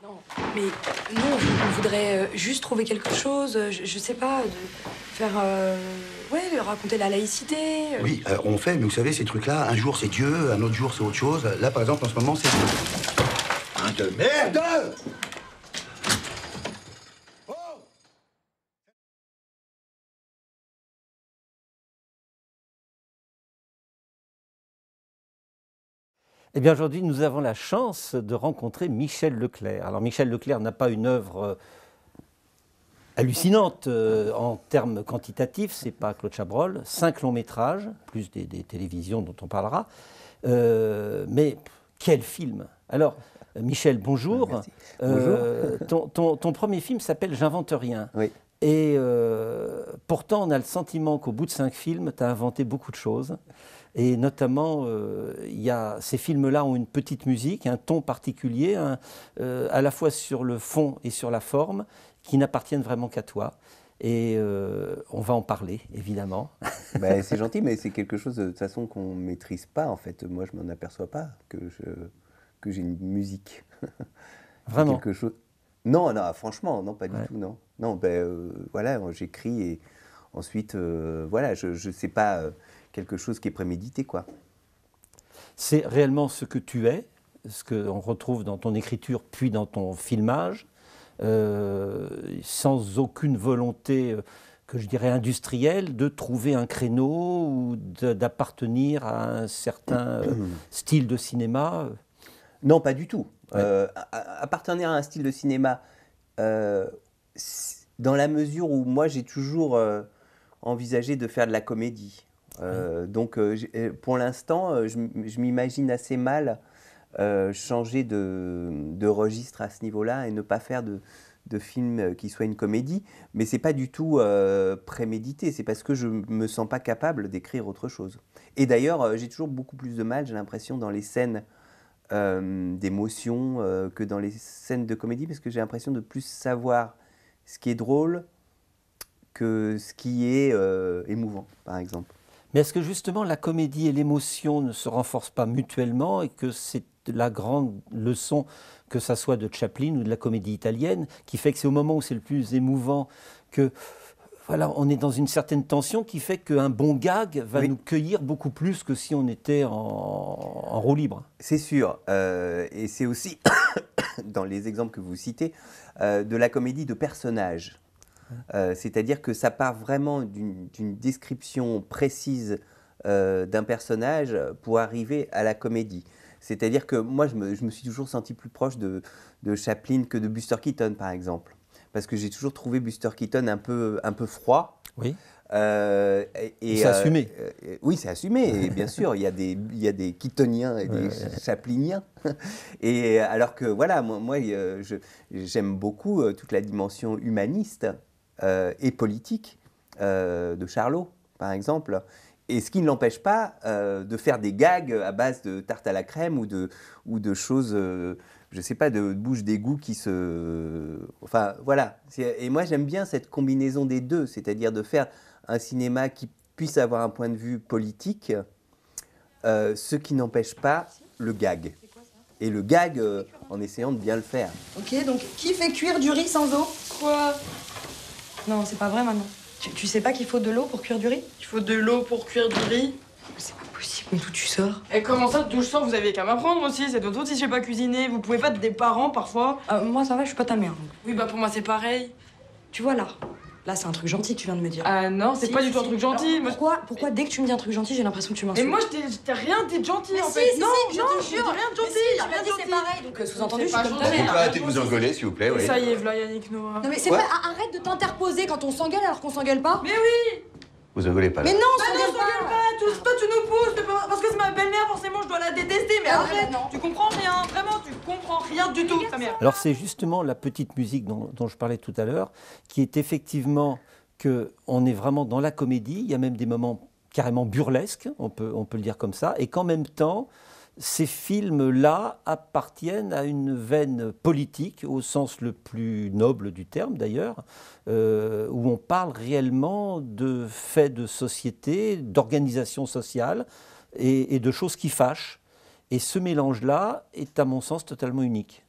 Non, mais non, on voudrait euh, juste trouver quelque chose, euh, je, sais pas, de faire. Euh, ouais, raconter la laïcité. Oui, on fait, mais vous savez, ces trucs-là, un jour c'est Dieu, un autre jour c'est autre chose. Là, par exemple, en ce moment, c'est. Un hein, de merde Eh bien aujourd'hui, nous avons la chance de rencontrer Michel Leclerc. Alors Michel Leclerc n'a pas une œuvre euh, hallucinante euh, en termes quantitatifs, c'est pas Claude Chabrol, cinq longs métrages, plus des, télévisions dont on parlera. Euh, mais quel film Alors Michel, bonjour. Ah, ton, premier film s'appelle J'invente rien. Oui. Et pourtant, on a le sentiment qu'au bout de cinq films, tu as inventé beaucoup de choses. Et notamment, euh, y a, ces films-là ont une petite musique, un ton particulier, euh, à la fois sur le fond et sur la forme, qui n'appartiennent vraiment qu'à toi. Et euh, on va en parler, évidemment. c'est gentil, mais c'est quelque chose de toute façon qu'on ne maîtrise pas, en fait. Moi, je ne m'en aperçois pas que, je, que j'ai une musique. Vraiment quelque chose... Non, non, franchement, non, pas du tout, non. Non, ben euh, voilà, j'écris et ensuite, voilà, je ne sais pas quelque chose qui est prémédité, quoi. C'est réellement ce que tu es, ce qu'on retrouve dans ton écriture, puis dans ton filmage, euh, sans aucune volonté euh, que je dirais industrielle, de trouver un créneau ou d'appartenir à un certain euh, style de cinéma Non, pas du tout. appartenir à un style de cinéma, dans la mesure où moi j'ai toujours envisagé de faire de la comédie. Euh, donc, euh, euh, pour l'instant, je, m'imagine assez mal changer de, registre à ce niveau-là et ne pas faire de, de film qui soit une comédie. Mais c'est pas du tout prémédité. C'est parce que je me sens pas capable d'écrire autre chose. Et d'ailleurs, j'ai toujours beaucoup plus de mal, j'ai l'impression, dans les scènes d'émotion que dans les scènes de comédie, parce que j'ai l'impression de plus savoir ce qui est drôle que ce qui est émouvant, par exemple. Mais est-ce que justement la comédie et l'émotion ne se renforcent pas mutuellement et que c'est la grande leçon, que ça soit de Chaplin ou de la comédie italienne, qui fait que c'est au moment où c'est le plus émouvant que voilà, on est dans une certaine tension qui fait qu'un bon gag va nous cueillir beaucoup plus que si on était en, roue libre. C'est sûr. Euh, et c'est aussi, dans les exemples que vous citez, euh, de la comédie de personnages. Euh, c'est-à-dire que ça part vraiment d'une description précise euh, d'un personnage pour arriver à la comédie. C'est-à-dire que moi, je me, suis toujours senti plus proche de, Chaplin que de Buster Keaton, par exemple. Parce que j'ai toujours trouvé Buster Keaton un peu, froid. Oui. Euh, et, c'est assumé. oui, c'est assumé, et bien sûr. Il y, a des, Keatoniens et des Chapliniens. Et alors que, voilà, moi j'aime beaucoup toute la dimension humaniste euh, et politique euh, de Charlot, par exemple. Et ce qui ne l'empêche pas euh, de faire des gags à base de tarte à la crème ou de, ou de choses, je sais pas, de bouche d'égout qui se... Enfin, voilà. Et moi, j'aime bien cette combinaison des deux, c'est-à-dire de faire un cinéma qui puisse avoir un point de vue politique, ce qui n'empêche pas le gag. Et le gag en essayant de bien le faire. Ok, donc qui fait cuire du riz sans eau Quoi non, c'est pas vrai maintenant. Tu, sais pas qu'il faut de l'eau pour cuire du riz Il faut de l'eau pour cuire du riz C'est pas possible, mais d'où tu sors Et comment ça, d'où je sors Vous avez qu'à m'apprendre aussi. C'est d'autres si je sais pas cuisiner. Vous pouvez pas être des parents parfois euh, Moi, ça va, je suis pas ta mère. Oui, bah pour moi, c'est pareil. Tu vois là, Là, c'est un truc gentil que tu viens de me dire. Ah non, c'est pas du tout un truc gentil. pourquoi, pourquoi dès que tu me dis un truc gentil, j'ai l'impression que tu m'insultes Mais moi, je t'ai rien dit de gentil en fait. non, non, je rien de gentil. J'ai rien dit, c'est pareil. Donc, euh, sous-entendu, je suis comme Arrêtez de vous engueuler, s'il vous plaît. Ça y est, voilà Yannick Noah. Non, mais c'est pas. Arrête de t'interposer quand on s'engueule alors qu'on s'engueule pas. Mais oui vous pas Mais non, bah ne pas. toi, tu nous pousses parce que c'est ma belle-mère, forcément, je dois la détester. Mais en ah arrête, tu comprends rien. Vraiment, tu comprends rien du tout, Alors, c'est justement la petite musique dont, dont je parlais tout à l'heure, qui est effectivement que on est vraiment dans la comédie. Il y a même des moments carrément burlesques, on peut, on peut le dire comme ça, et qu'en même temps ces films-là appartiennent à une veine politique, au sens le plus noble du terme d'ailleurs, euh, où on parle réellement de faits de société, d'organisation sociale et, de choses qui fâchent. Et ce mélange-là est à mon sens totalement unique.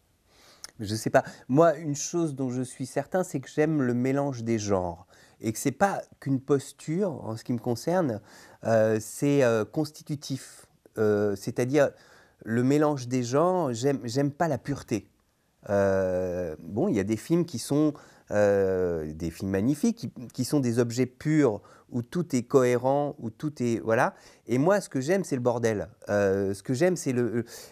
Je ne sais pas. Moi, une chose dont je suis certain, c'est que j'aime le mélange des genres et que c'est pas qu'une posture en ce qui me concerne, euh, c'est euh, constitutif. C'est-à-dire le mélange des genres, j'aime pas la pureté. bon, il y a des films qui sont euh, des films magnifiques, qui, sont des objets purs, où tout est cohérent, où tout est... Voilà. Et moi, ce que j'aime, c'est le bordel. Euh, ce que j'aime, c'est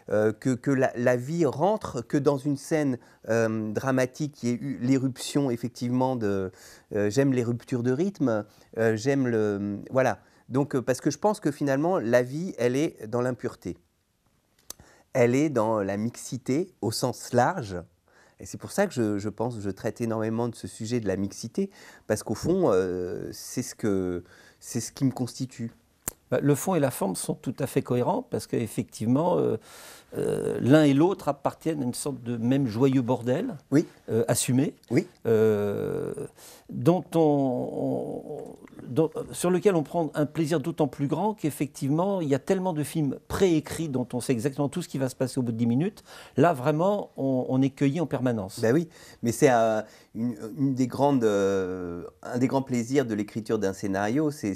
euh, que, la, vie rentre que dans une scène dramatique qui eu l'éruption, effectivement, de... j'aime les ruptures de rythme, j'aime le... Voilà. Donc, parce que je pense que finalement, la vie, elle est dans l'impureté. Elle est dans la mixité au sens large, et c'est pour ça que je, pense, je traite énormément de ce sujet de la mixité, parce qu'au mmh. fond, euh, c'est ce, ce qui me constitue. Bah, le fond et la forme sont tout à fait cohérents parce qu'effectivement, euh, euh, l'un et l'autre appartiennent à une sorte de même joyeux bordel euh, assumé, oui. sur lequel on prend un plaisir d'autant plus grand qu'effectivement, il y a tellement de films préécrits dont on sait exactement tout ce qui va se passer au bout de 10 minutes. Là, vraiment, on, est cueilli en permanence. Ben oui, mais c'est un des grands plaisirs de l'écriture d'un scénario, c'est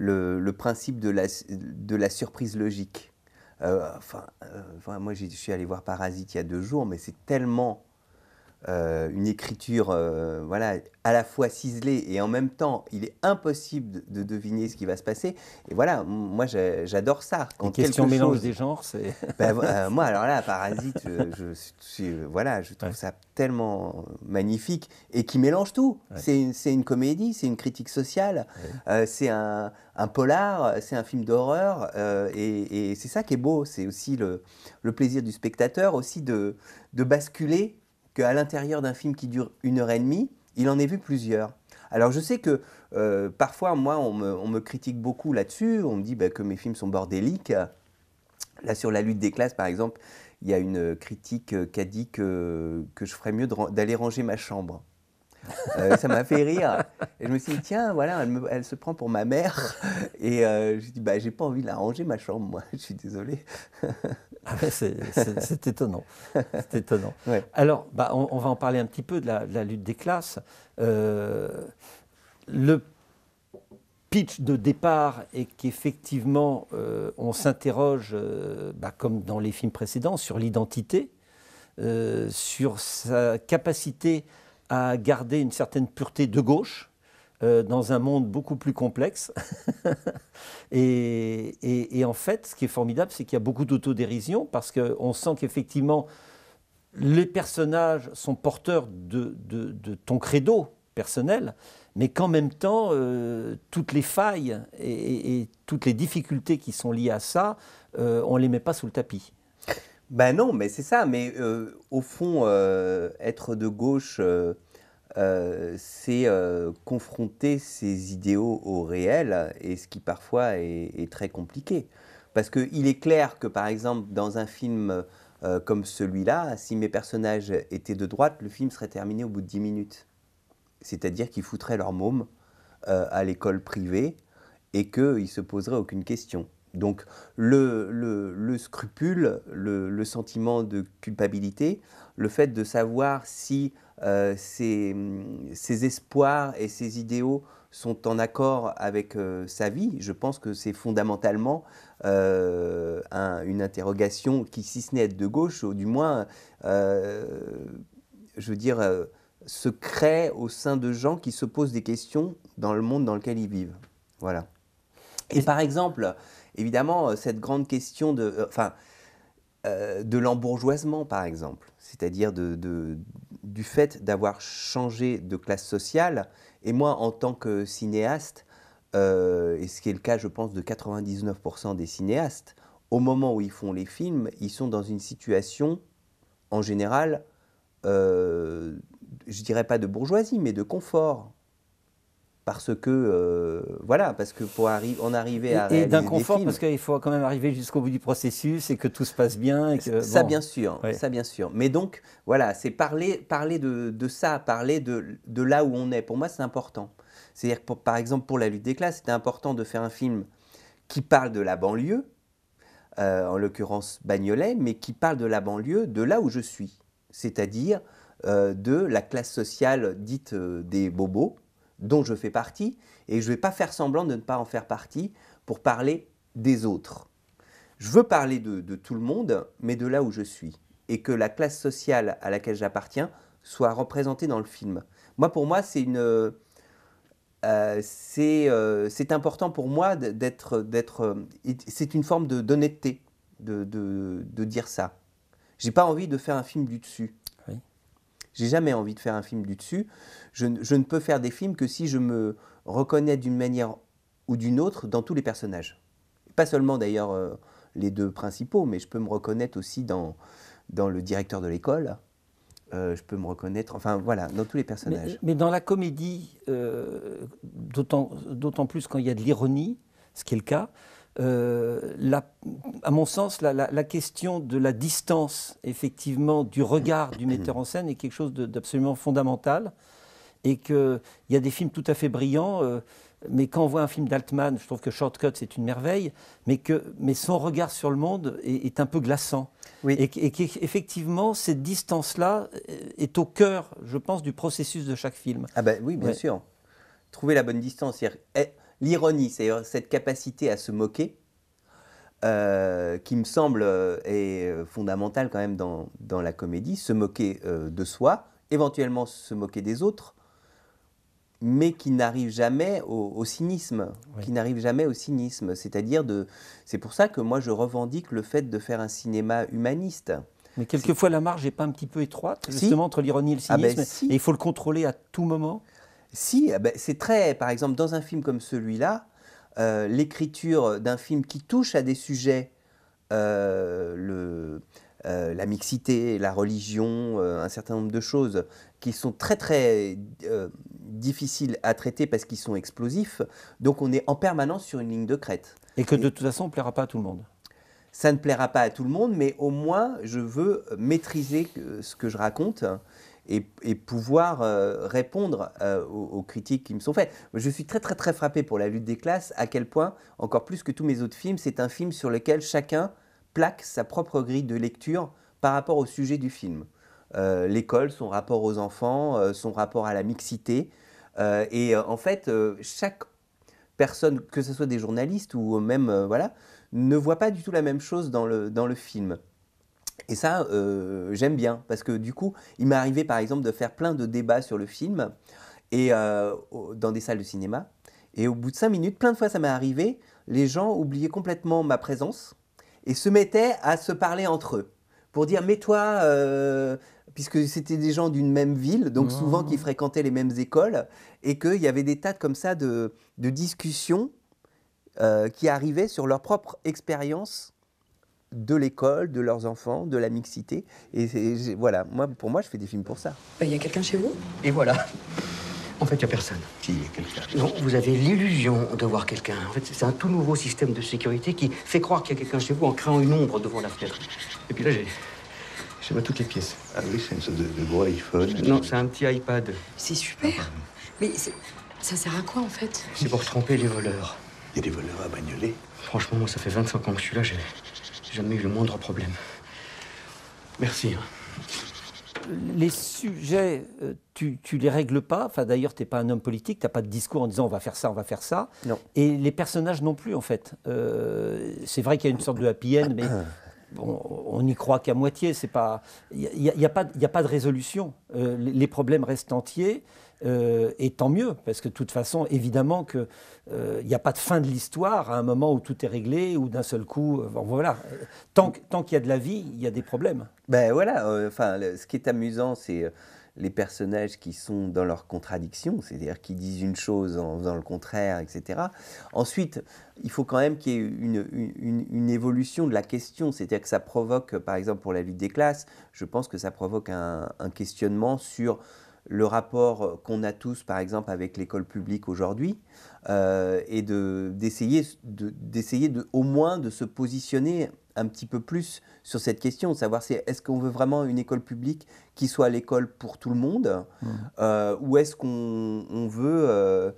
le, principe de la, de la, surprise logique. Euh, enfin, euh, enfin, moi, je suis allé voir Parasite il y a deux jours, mais c'est tellement euh, une écriture euh, voilà, à la fois ciselée et en même temps, il est impossible de, deviner ce qui va se passer. Et voilà, moi j'adore ça. Quand Une mélange des genres, c'est. Ben, euh, moi, alors là, Parasite, je, voilà, je trouve ça tellement magnifique et qui mélange tout. C'est une, comédie, c'est une critique sociale, c'est un, polar, c'est un film d'horreur. et, c'est ça qui est beau. C'est aussi le, plaisir du spectateur, aussi de basculer qu'à l'intérieur d'un film qui dure une heure et demie, il en ait vu plusieurs. Alors je sais que euh, parfois, moi, on me, critique beaucoup là-dessus, on me dit bah, que mes films sont bordéliques. Là, sur la lutte des classes, par exemple, il y a une critique euh, qui a dit que, que je ferais mieux d'aller ranger ma chambre. Euh, ça m'a fait rire. Et je me suis dit, tiens, voilà, elle, se prend pour ma mère. Et euh, je dis, bah, j'ai pas envie de la ranger, ma chambre, moi, je suis désolé. Ah c'est étonnant. étonnant. Alors, bah, on, va en parler un petit peu de la, lutte des classes. Euh, le pitch de départ est qu'effectivement, euh, on s'interroge, euh, bah, comme dans les films précédents, sur l'identité, sur sa capacité à garder une certaine pureté de gauche, euh, dans un monde beaucoup plus complexe. et, en fait, ce qui est formidable, c'est qu'il y a beaucoup d'autodérision parce qu'on sent qu'effectivement, les personnages sont porteurs de, ton credo personnel, mais qu'en même temps, euh, toutes les failles et, toutes les difficultés qui sont liées à ça, euh, on ne les met pas sous le tapis. Ben non, mais c'est ça. Mais au fond, être de gauche euh, c'est euh, confronter ses idéaux au réel, et ce qui parfois est, très compliqué. Parce qu'il est clair que, par exemple, dans un film euh, comme celui-là, si mes personnages étaient de droite, le film serait terminé au bout de 10 minutes. C'est-à-dire qu'ils foutraient leur môme à l'école privée et qu'ils ne se poseraient aucune question. Donc le, scrupule, le, sentiment de culpabilité, le fait de savoir si ses, euh, espoirs et ses idéaux sont en accord avec euh, sa vie, je pense que c'est fondamentalement euh, une interrogation qui, si ce n'est être de gauche, ou du moins, je veux dire, se crée au sein de gens qui se posent des questions dans le monde dans lequel ils vivent. Voilà. Et par exemple, évidemment, cette grande question de... enfin, de l'embourgeoisement, par exemple, c'est-à-dire de, du fait d'avoir changé de classe sociale, et moi en tant que cinéaste, euh, et ce qui est le cas je pense de 99% des cinéastes, au moment où ils font les films, ils sont dans une situation en général, euh, je dirais pas de bourgeoisie, mais de confort parce que euh, voilà, parce que pour en arriver à et, d'inconfort parce qu'il faut quand même arriver jusqu'au bout du processus et que tout se passe bien. Et ça bien sûr, ça bien sûr. Mais donc voilà, c'est parler parler de, de, ça, parler de, de là où on est. Pour moi, c'est important. C'est-à-dire par exemple pour la lutte des classes, c'était important de faire un film qui parle de la banlieue, euh, en l'occurrence Bagnolet, mais qui parle de la banlieue de là où je suis, c'est-à-dire euh, de la classe sociale dite des bobos dont je fais partie, et je ne vais pas faire semblant de ne pas en faire partie pour parler des autres. Je veux parler de, tout le monde, mais de là où je suis, et que la classe sociale à laquelle j'appartiens soit représentée dans le film. Moi, pour moi, c'est une... Euh, euh, c'est important pour moi d'être... Euh, c'est une forme d'honnêteté de, de dire ça. J'ai pas envie de faire un film du dessus. J'ai jamais envie de faire un film du dessus. Je, ne peux faire des films que si je me reconnais d'une manière ou d'une autre dans tous les personnages. Pas seulement d'ailleurs euh, les deux principaux, mais je peux me reconnaître aussi dans, dans le directeur de l'école. Euh, je peux me reconnaître, enfin voilà, dans tous les personnages. Mais, dans la comédie, euh, d'autant plus quand il y a de l'ironie, ce qui est le cas, euh, la, à mon sens, la, question de la distance, effectivement, du regard du metteur en scène est quelque chose d'absolument fondamental. Et qu'il y a des films tout à fait brillants, euh, mais quand on voit un film d'Altman, je trouve que Shortcut, c'est une merveille, mais, que, mais son regard sur le monde est, un peu glaçant. Oui. Et, qu'effectivement, cette distance-là euh, est au cœur, je pense, du processus de chaque film. Ah ben oui, bien sûr. Trouver la bonne distance, eh, l'ironie, c'est euh, cette capacité à se moquer, euh, qui me semble euh, est fondamentale quand même dans, la comédie, se moquer de soi, éventuellement se moquer des autres, mais qui n'arrive jamais au, cynisme, qui n'arrive jamais au cynisme. C'est-à-dire de, c'est pour ça que moi je revendique le fait de faire un cinéma humaniste. Mais quelquefois la marge n'est pas un petit peu étroite justement entre l'ironie et le ah ben cynisme. Et il faut le contrôler à tout moment. Si, eh ben, c'est très, par exemple, dans un film comme celui-là, euh, l'écriture d'un film qui touche à des sujets, euh, euh, la mixité, la religion, un certain nombre de choses qui sont très très difficiles à traiter parce qu'ils sont explosifs. Donc on est en permanence sur une ligne de crête. Et que de toute façon, on ne plaira pas à tout le monde. Ça ne plaira pas à tout le monde, mais au moins je veux maîtriser ce que je raconte hein, et, pouvoir euh, répondre euh, aux, critiques qui me sont faites. Je suis très très très frappé pour la lutte des classes, à quel point, encore plus que tous mes autres films, c'est un film sur lequel chacun plaque sa propre grille de lecture par rapport au sujet du film. Euh, l'école, son rapport aux enfants, son rapport à la mixité. et en fait, chaque personne, que ce soit des journalistes ou même, voilà, ne voit pas du tout la même chose dans le, dans le film. Et ça, euh, j'aime bien, parce que du coup, il m'est arrivé par exemple de faire plein de débats sur le film, et euh, dans des salles de cinéma. Et au bout de cinq minutes, plein de fois ça m'est arrivé, les gens oubliaient complètement ma présence et se mettaient à se parler entre eux pour dire mais toi, euh, puisque c'était des gens d'une même ville, donc mmh. souvent qui fréquentaient les mêmes écoles, et qu'il y avait des tas comme ça de, discussions qui arrivaient sur leur propre expérience de l'école, de leurs enfants, de la mixité. Et, voilà, moi, pour moi, je fais des films pour ça. Il euh, y a quelqu'un chez vous Et voilà. En fait, il n'y a personne. Si, il y a quelqu'un. Non, vous avez l'illusion de voir quelqu'un. En fait, c'est un tout nouveau système de sécurité qui fait croire qu'il y a quelqu'un chez vous en créant une ombre devant la fenêtre. Et puis là, j'ai... J'ai pas toutes les pièces. Ah oui, c'est une sorte de, de gros iPhone. Non, c'est un petit iPad. C'est super. Ah, Mais ça sert à quoi, en fait C'est pour tromper les voleurs. Il y a des voleurs à bagnoler. Franchement, moi, ça fait 25 ans que je suis là. J'ai j'ai jamais eu le moindre problème. Merci. Hein. Les sujets, euh, tu, tu les règles pas. Enfin, d'ailleurs, tu n'es pas un homme politique, tu n'as pas de discours en disant on va faire ça, on va faire ça. Non. Et les personnages non plus, en fait. Euh, c'est vrai qu'il y a une sorte de happy end, mais Bon, on n'y croit qu'à moitié. C'est pas, il n'y a, y a, a, pas de résolution. Euh, les problèmes restent entiers. Euh, et tant mieux, parce que de toute façon, évidemment qu'il euh, n'y a pas de fin de l'histoire à un moment où tout est réglé, ou d'un seul coup, euh, voilà. Tant, tant qu'il y a de la vie, il y a des problèmes. Ben voilà, enfin, ce qui est amusant, c'est les personnages qui sont dans leur contradiction, c'est-à-dire qui disent une chose en faisant le contraire, etc. Ensuite, il faut quand même qu'il y ait une, évolution de la question, c'est-à-dire que ça provoque, par exemple pour la lutte des classes, je pense que ça provoque un, un questionnement sur le rapport euh, qu'on a tous, par exemple, avec l'école publique aujourd'hui, euh, et d'essayer de, d'essayer de, au moins de se positionner un petit peu plus sur cette question, savoir si est-ce qu'on veut vraiment une école publique qui soit l'école pour tout le monde, mmh. euh, ou est-ce qu'on veut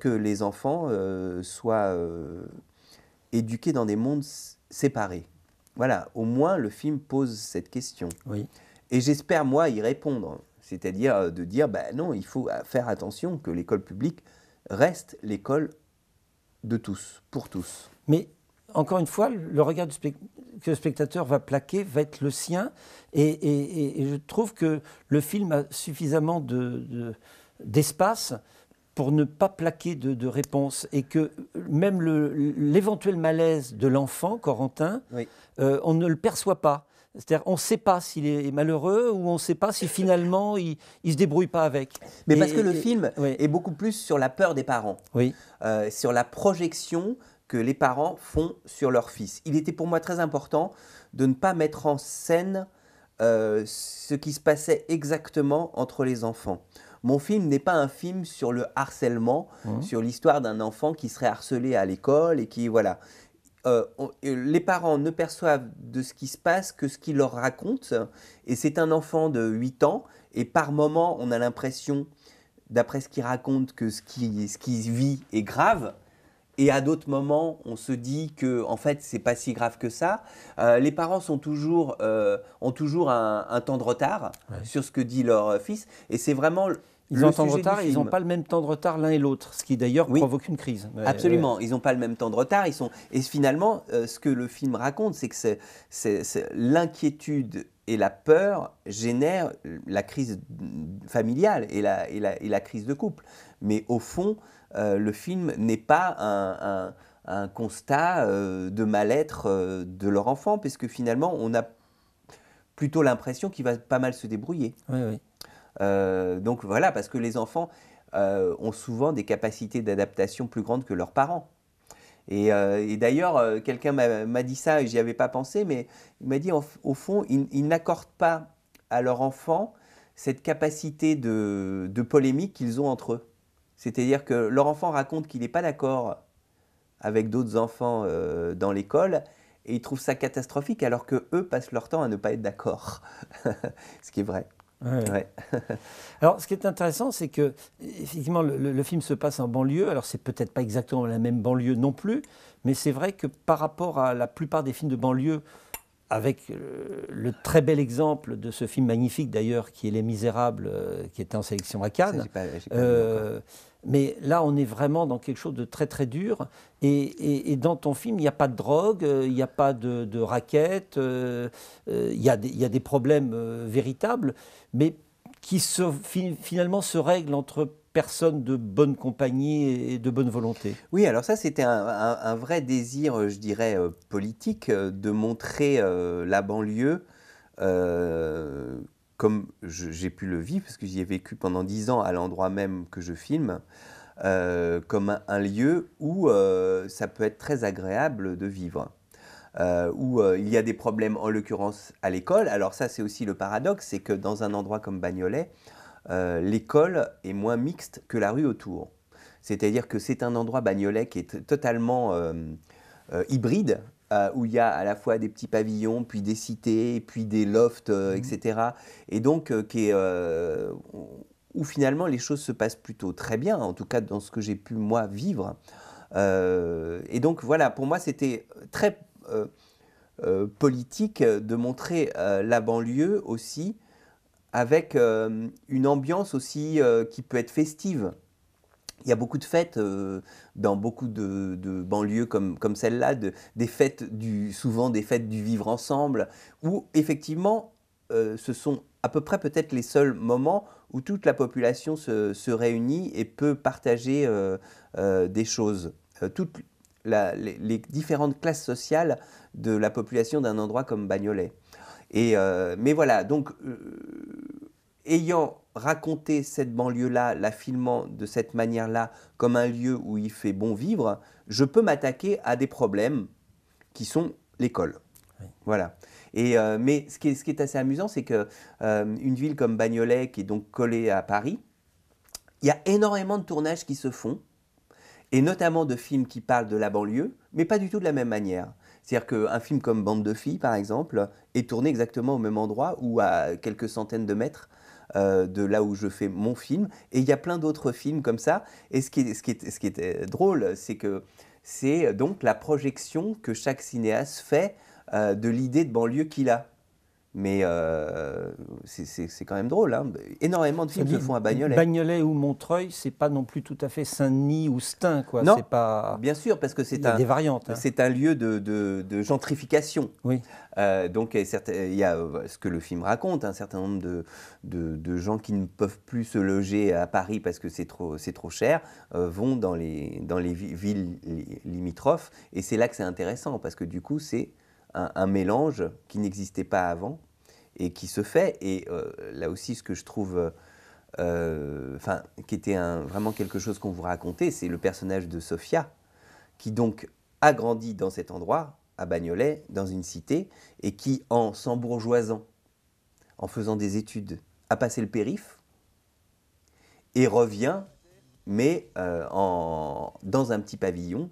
que les enfants soient éduqués dans des mondes séparés. Voilà, au moins le film pose cette question. Oui. Et j'espère, moi, y répondre c'est-à-dire euh, de dire, ben non, il faut euh, faire attention que l'école publique reste l'école de tous, pour tous. Mais encore une fois, le regard que le spectateur va plaquer va être le sien, et, je trouve que le film a suffisamment d'espace. De, d'espace pour ne pas plaquer de, réponse et que même l'éventuel malaise de l'enfant, Corentin, euh, on ne le perçoit pas. C'est-à-dire, on ne sait pas s'il est malheureux ou on ne sait pas si finalement il ne se débrouille pas avec. Mais parce que le film est beaucoup plus sur la peur des parents, euh, sur la projection que les parents font sur leur fils. Il était pour moi très important de ne pas mettre en scène euh, ce qui se passait exactement entre les enfants. Mon film n'est pas un film sur le harcèlement, mmh. sur l'histoire d'un enfant qui serait harcelé à l'école et qui, voilà. Euh, euh, les parents ne perçoivent de ce qui se passe que ce qu'ils leur racontent. Et c'est un enfant de 8 ans, et par moment, on a l'impression, d'après ce qu'il raconte, que ce qu'il ce vit est grave. Et à d'autres moments, on se dit que en fait, c'est pas si grave que ça. Euh, les parents ont toujours un, temps de retard sur ce que dit leur fils. Et c'est vraiment ils ont temps de retard, ils n'ont pas le même temps de retard l'un et l'autre, ce qui d'ailleurs provoque une crise. Absolument, euh, ils n'ont pas le même temps de retard. Ils sont... Et finalement, euh, ce que le film raconte, c'est que c'est l'inquiétude et la peur génèrent la crise familiale et la, et la, crise de couple. Mais au fond, euh, le film n'est pas un, constat de mal-être de leur enfant, parce que finalement, on a plutôt l'impression qu'il va pas mal se débrouiller. Oui, oui. Euh, donc voilà, parce que les enfants euh, ont souvent des capacités d'adaptation plus grandes que leurs parents. Et, euh, d'ailleurs, quelqu'un m'a dit ça et j'y avais pas pensé, mais il m'a dit au fond, ils, n'accordent pas à leur enfant cette capacité de, polémique qu'ils ont entre eux. C'est-à-dire que leur enfant raconte qu'il n'est pas d'accord avec d'autres enfants dans l'école et ils trouve ça catastrophique alors que eux passent leur temps à ne pas être d'accord. Ce qui est vrai. alors, ce qui est intéressant, c'est que effectivement, le, film se passe en banlieue. Alors, c'est peut-être pas exactement la même banlieue non plus, mais c'est vrai que par rapport à la plupart des films de banlieue, avec euh, le très bel exemple de ce film magnifique d'ailleurs, qui est Les Misérables, euh, qui était en sélection à Cannes. Mais là, on est vraiment dans quelque chose de très très dur. Et, dans ton film, il n'y a pas de drogue, euh, il n'y a pas de, de raquette, euh, euh, il, y a des, il des problèmes véritables, mais qui se, finalement se règlent entre personnes de bonne compagnie et de bonne volonté. Oui, alors ça, c'était un, vrai désir, je dirais, politique, de montrer la banlieue comme j'ai pu le vivre, parce que j'y ai vécu pendant dix ans à l'endroit même que je filme, euh, comme un, lieu où euh, ça peut être très agréable de vivre. Euh, où il y a des problèmes, en l'occurrence à l'école. Alors ça, c'est aussi le paradoxe, c'est que dans un endroit comme Bagnolet, l'école est moins mixte que la rue autour. C'est-à-dire que c'est un endroit Bagnolet qui est totalement hybride euh, où il y a à la fois des petits pavillons, puis des cités, puis des lofts, euh, mhm. etc. Et donc, euh, où finalement les choses se passent plutôt très bien, en tout cas dans ce que j'ai pu moi vivre. et donc voilà, pour moi c'était très politique de montrer la banlieue aussi avec une ambiance aussi qui peut être festive. Il y a beaucoup de fêtes euh, dans beaucoup de, banlieues comme, comme celle-là, de, des fêtes du, souvent des fêtes du vivre ensemble, où effectivement, euh, ce sont à peu près peut-être les seuls moments où toute la population se, se réunit et peut partager euh, des choses. toutes les, les, différentes classes sociales de la population d'un endroit comme Bagnolet. Et, mais voilà, donc ayant raconter cette banlieue-là, la filmant de cette manière-là, comme un lieu où il fait bon vivre, je peux m'attaquer à des problèmes qui sont l'école. Voilà. Et, euh, mais ce qui, est, assez amusant, c'est que euh, ville comme Bagnolet, qui est donc collée à Paris, il y a énormément de tournages qui se font, et notamment de films qui parlent de la banlieue, mais pas du tout de la même manière. C'est-à-dire qu'un film comme Bande de filles, par exemple, est tourné exactement au même endroit ou à quelques centaines de mètres euh, de là où je fais mon film. Et il y a plein d'autres films comme ça. Et ce qui est, ce qui est, euh, drôle, c'est que c'est euh, donc la projection que chaque cinéaste fait de l'idée de banlieue qu'il a. Mais euh, c'est quand même drôle. Hein. Énormément de films qui se font à Bagnolet. Bagnolet ou Montreuil, c'est pas non plus tout à fait Saint-Denis ou Stein, quoi. Non, pas... bien sûr, parce que c'est un, hein. C'est un lieu de, de, gentrification. Oui. Euh, donc il y a euh, ce que le film raconte, un certain nombre de, de, gens qui ne peuvent plus se loger à Paris parce que c'est trop, trop cher, euh, vont dans les, dans les villes limitrophes. Et c'est là que c'est intéressant, parce que du coup, c'est un, mélange qui n'existait pas avant et qui se fait. Et euh, là aussi, ce que je trouve, euh, enfin, qui était vraiment quelque chose qu'on vous racontait, c'est le personnage de Sophia, qui donc a grandi dans cet endroit, à Bagnolet, dans une cité, et qui, en s'embourgeoisant, en faisant des études, a passé le périph et revient, mais euh, dans un petit pavillon,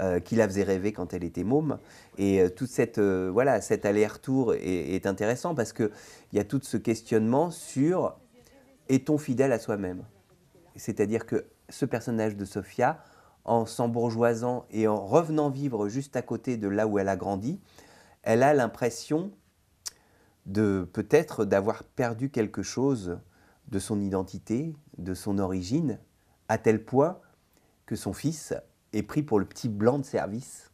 euh, qui la faisait rêver quand elle était môme. Et euh, toute cette euh, voilà, cet aller-retour est, intéressant parce qu'il y a tout ce questionnement sur est-on fidèle à soi-même C'est-à-dire que ce personnage de Sophia, en s'embourgeoisant et en revenant vivre juste à côté de là où elle a grandi, elle a l'impression de peut-être d'avoir perdu quelque chose de son identité, de son origine, à tel point que son fils est pris pour le petit blanc de service,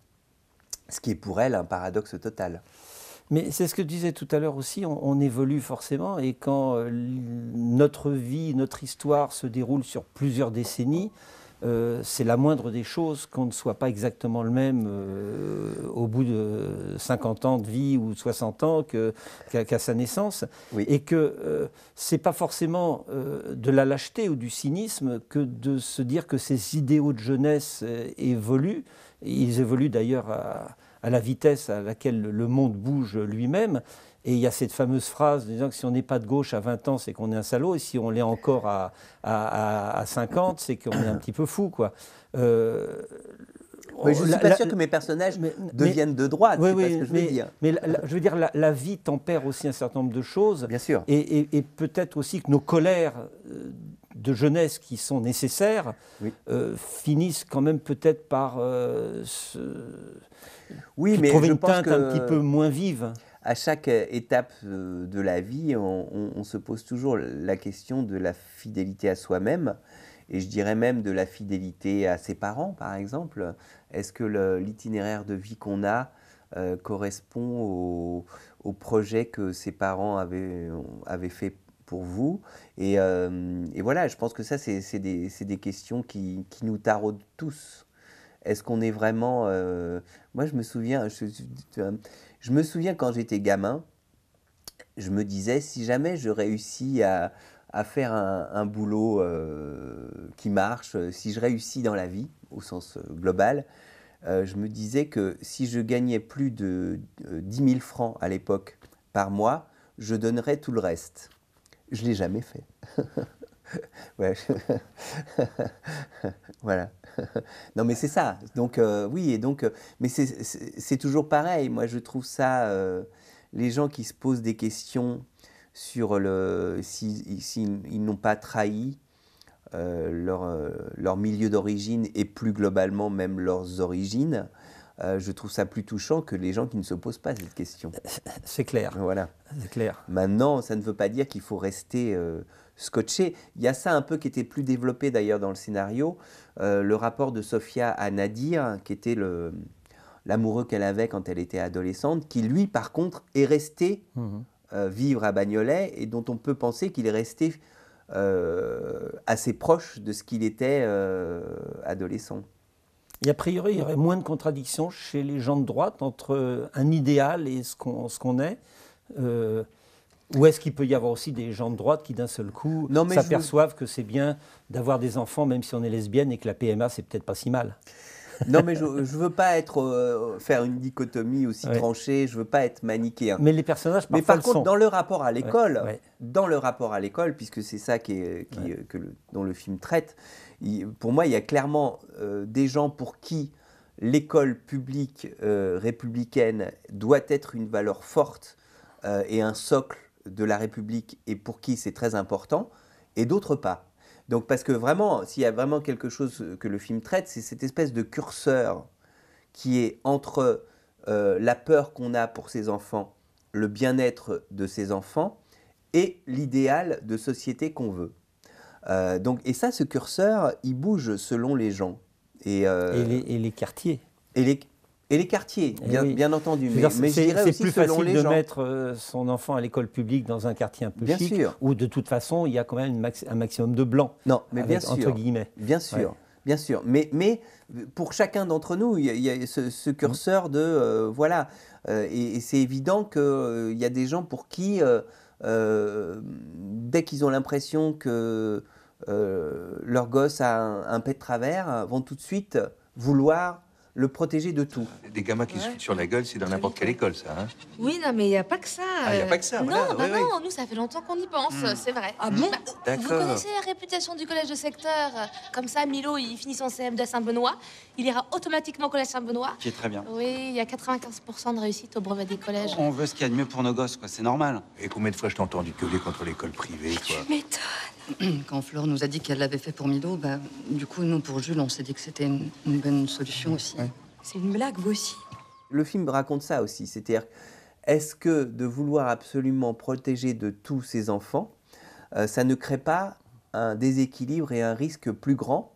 ce qui est pour elle un paradoxe total. Mais c'est ce que disait disais tout à l'heure aussi, on, évolue forcément, et quand euh, notre vie, notre histoire se déroule sur plusieurs décennies, euh, c'est la moindre des choses qu'on ne soit pas exactement le même euh, au bout de 50 ans de vie ou 60 ans qu'à sa naissance. Et que euh, ce n'est pas forcément de la lâcheté ou du cynisme que de se dire que ces idéaux de jeunesse évoluent. Ils évoluent d'ailleurs à la vitesse à laquelle le monde bouge lui-même et il y a cette fameuse phrase disant que si on n'est pas de gauche à 20 ans, c'est qu'on est un salaud, et si on l'est encore à, à, à 50, c'est qu'on est un petit peu fou, quoi. mais euh, je ne suis pas sûr que mes personnages deviennent de droite, ce que je mais, veux dire. Mais je veux dire, la, vie tempère aussi un certain nombre de choses. Bien sûr. Et, peut-être aussi que nos colères euh, de jeunesse qui sont nécessaires euh, finissent quand même peut-être par euh, oui, mais trouver une teinte un petit peu moins vive à chaque euh, étape euh, de la vie, on, se pose toujours la question de la fidélité à soi-même et je dirais même de la fidélité à ses parents, par exemple. Est-ce que l'itinéraire de vie qu'on a euh, correspond au, projet que ses parents avaient, fait pour vous et, voilà, je pense que ça, c'est des, questions qui, nous taraudent tous. Est-ce qu'on est vraiment... Moi, je me souviens, je, je, je me souviens quand j'étais gamin, je me disais si jamais je réussis à, faire un, boulot euh, qui marche, euh, si je réussis dans la vie au sens euh, global, je me disais que si je gagnais plus de 10 000 francs à l'époque par mois, je donnerais tout le reste. Je ne l'ai jamais fait. voilà. non, mais c'est ça. Donc, euh, oui, et donc, euh, mais c'est toujours pareil. Moi, je trouve ça. Euh, les gens qui se posent des questions sur le. S'ils si, n'ont pas trahi leur, milieu d'origine et plus globalement même leurs origines, je trouve ça plus touchant que les gens qui ne se posent pas cette question. C'est clair. Voilà. C'est clair. Maintenant, ça ne veut pas dire qu'il faut rester scotché. Il y a ça un peu qui était plus développé d'ailleurs dans le scénario, euh, le rapport de Sofia à Nadir, qui était l'amoureux qu'elle avait quand elle était adolescente, qui lui par contre est resté mhm. euh, vivre à Bagnolet et dont on peut penser qu'il est resté euh, assez proche de ce qu'il était adolescent. Et a priori, il y aurait moins de contradictions chez les gens de droite entre un idéal et ce qu'on est. Ou est-ce qu'il peut y avoir aussi des gens de droite qui d'un seul coup s'aperçoivent que c'est bien d'avoir des enfants même si on est lesbienne et que la PMA c'est peut-être pas si mal non, mais je ne veux pas être, euh, faire une dichotomie aussi tranchée, je veux pas être manichéen. Mais les personnages, Mais par contre, dans le rapport à l'école, dans le rapport à l'école, puisque c'est ça qui, que dont le film traite, pour moi, il y a clairement euh, des gens pour qui l'école publique euh, républicaine doit être une valeur forte et un socle de la République et pour qui c'est très important, et d'autres pas. Donc parce que vraiment, s'il y a vraiment quelque chose que le film traite, c'est cette espèce de curseur qui est entre euh, la peur qu'on a pour ses enfants, le bien-être de ses enfants, et l'idéal de société qu'on veut. Euh, donc, et ça, ce curseur, il bouge selon les gens. Et, euh, et, les, et les, quartiers. Et les, et les quartiers, eh bien, entendu. Mais, plus facile de mettre son enfant à l'école publique dans un quartier un peu bien sûr. où de toute façon, il y a quand même un maximum de blancs. Non, mais bien sûr. Entre guillemets. Bien sûr. Bien sûr, mais, mais pour chacun d'entre nous, il y, a, ce, curseur de euh, voilà, euh, et, c'est évident qu'il euh, il y a des gens pour qui, dès qu'ils ont l'impression que leur gosse a un, un, pet de travers, vont tout de suite vouloir le protéger de tout. Des gamins qui se foutent sur la gueule, c'est dans n'importe quelle école, ça. Hein oui, non, mais il n'y a pas que ça. Ah, il a pas que ça. Non, non, non, nous, ça fait longtemps qu'on y pense, hmm. c'est vrai. Ah bon bah, Vous connaissez la réputation du collège de secteur. Comme ça, Milo, il finit son CM de Saint-Benoît. Il ira automatiquement au collège Saint-Benoît. Qui est très bien. Oui, il y a 95% de réussite au brevet des collèges. On veut ce qu'il y a de mieux pour nos gosses, quoi, c'est normal. Et combien de fois je t'ai entendu gueuler contre l'école privée, quoi Tu m'étonnes. quand Flore nous a dit qu'elle l'avait fait pour Milo, bah, du coup, nous, pour Jules, on s'est dit que c'était une, bonne solution aussi. C'est une blague, vous aussi Le film raconte ça aussi, c'est-à-dire, est-ce que de vouloir absolument protéger de tous ses enfants, euh, ça ne crée pas un déséquilibre et un risque plus grand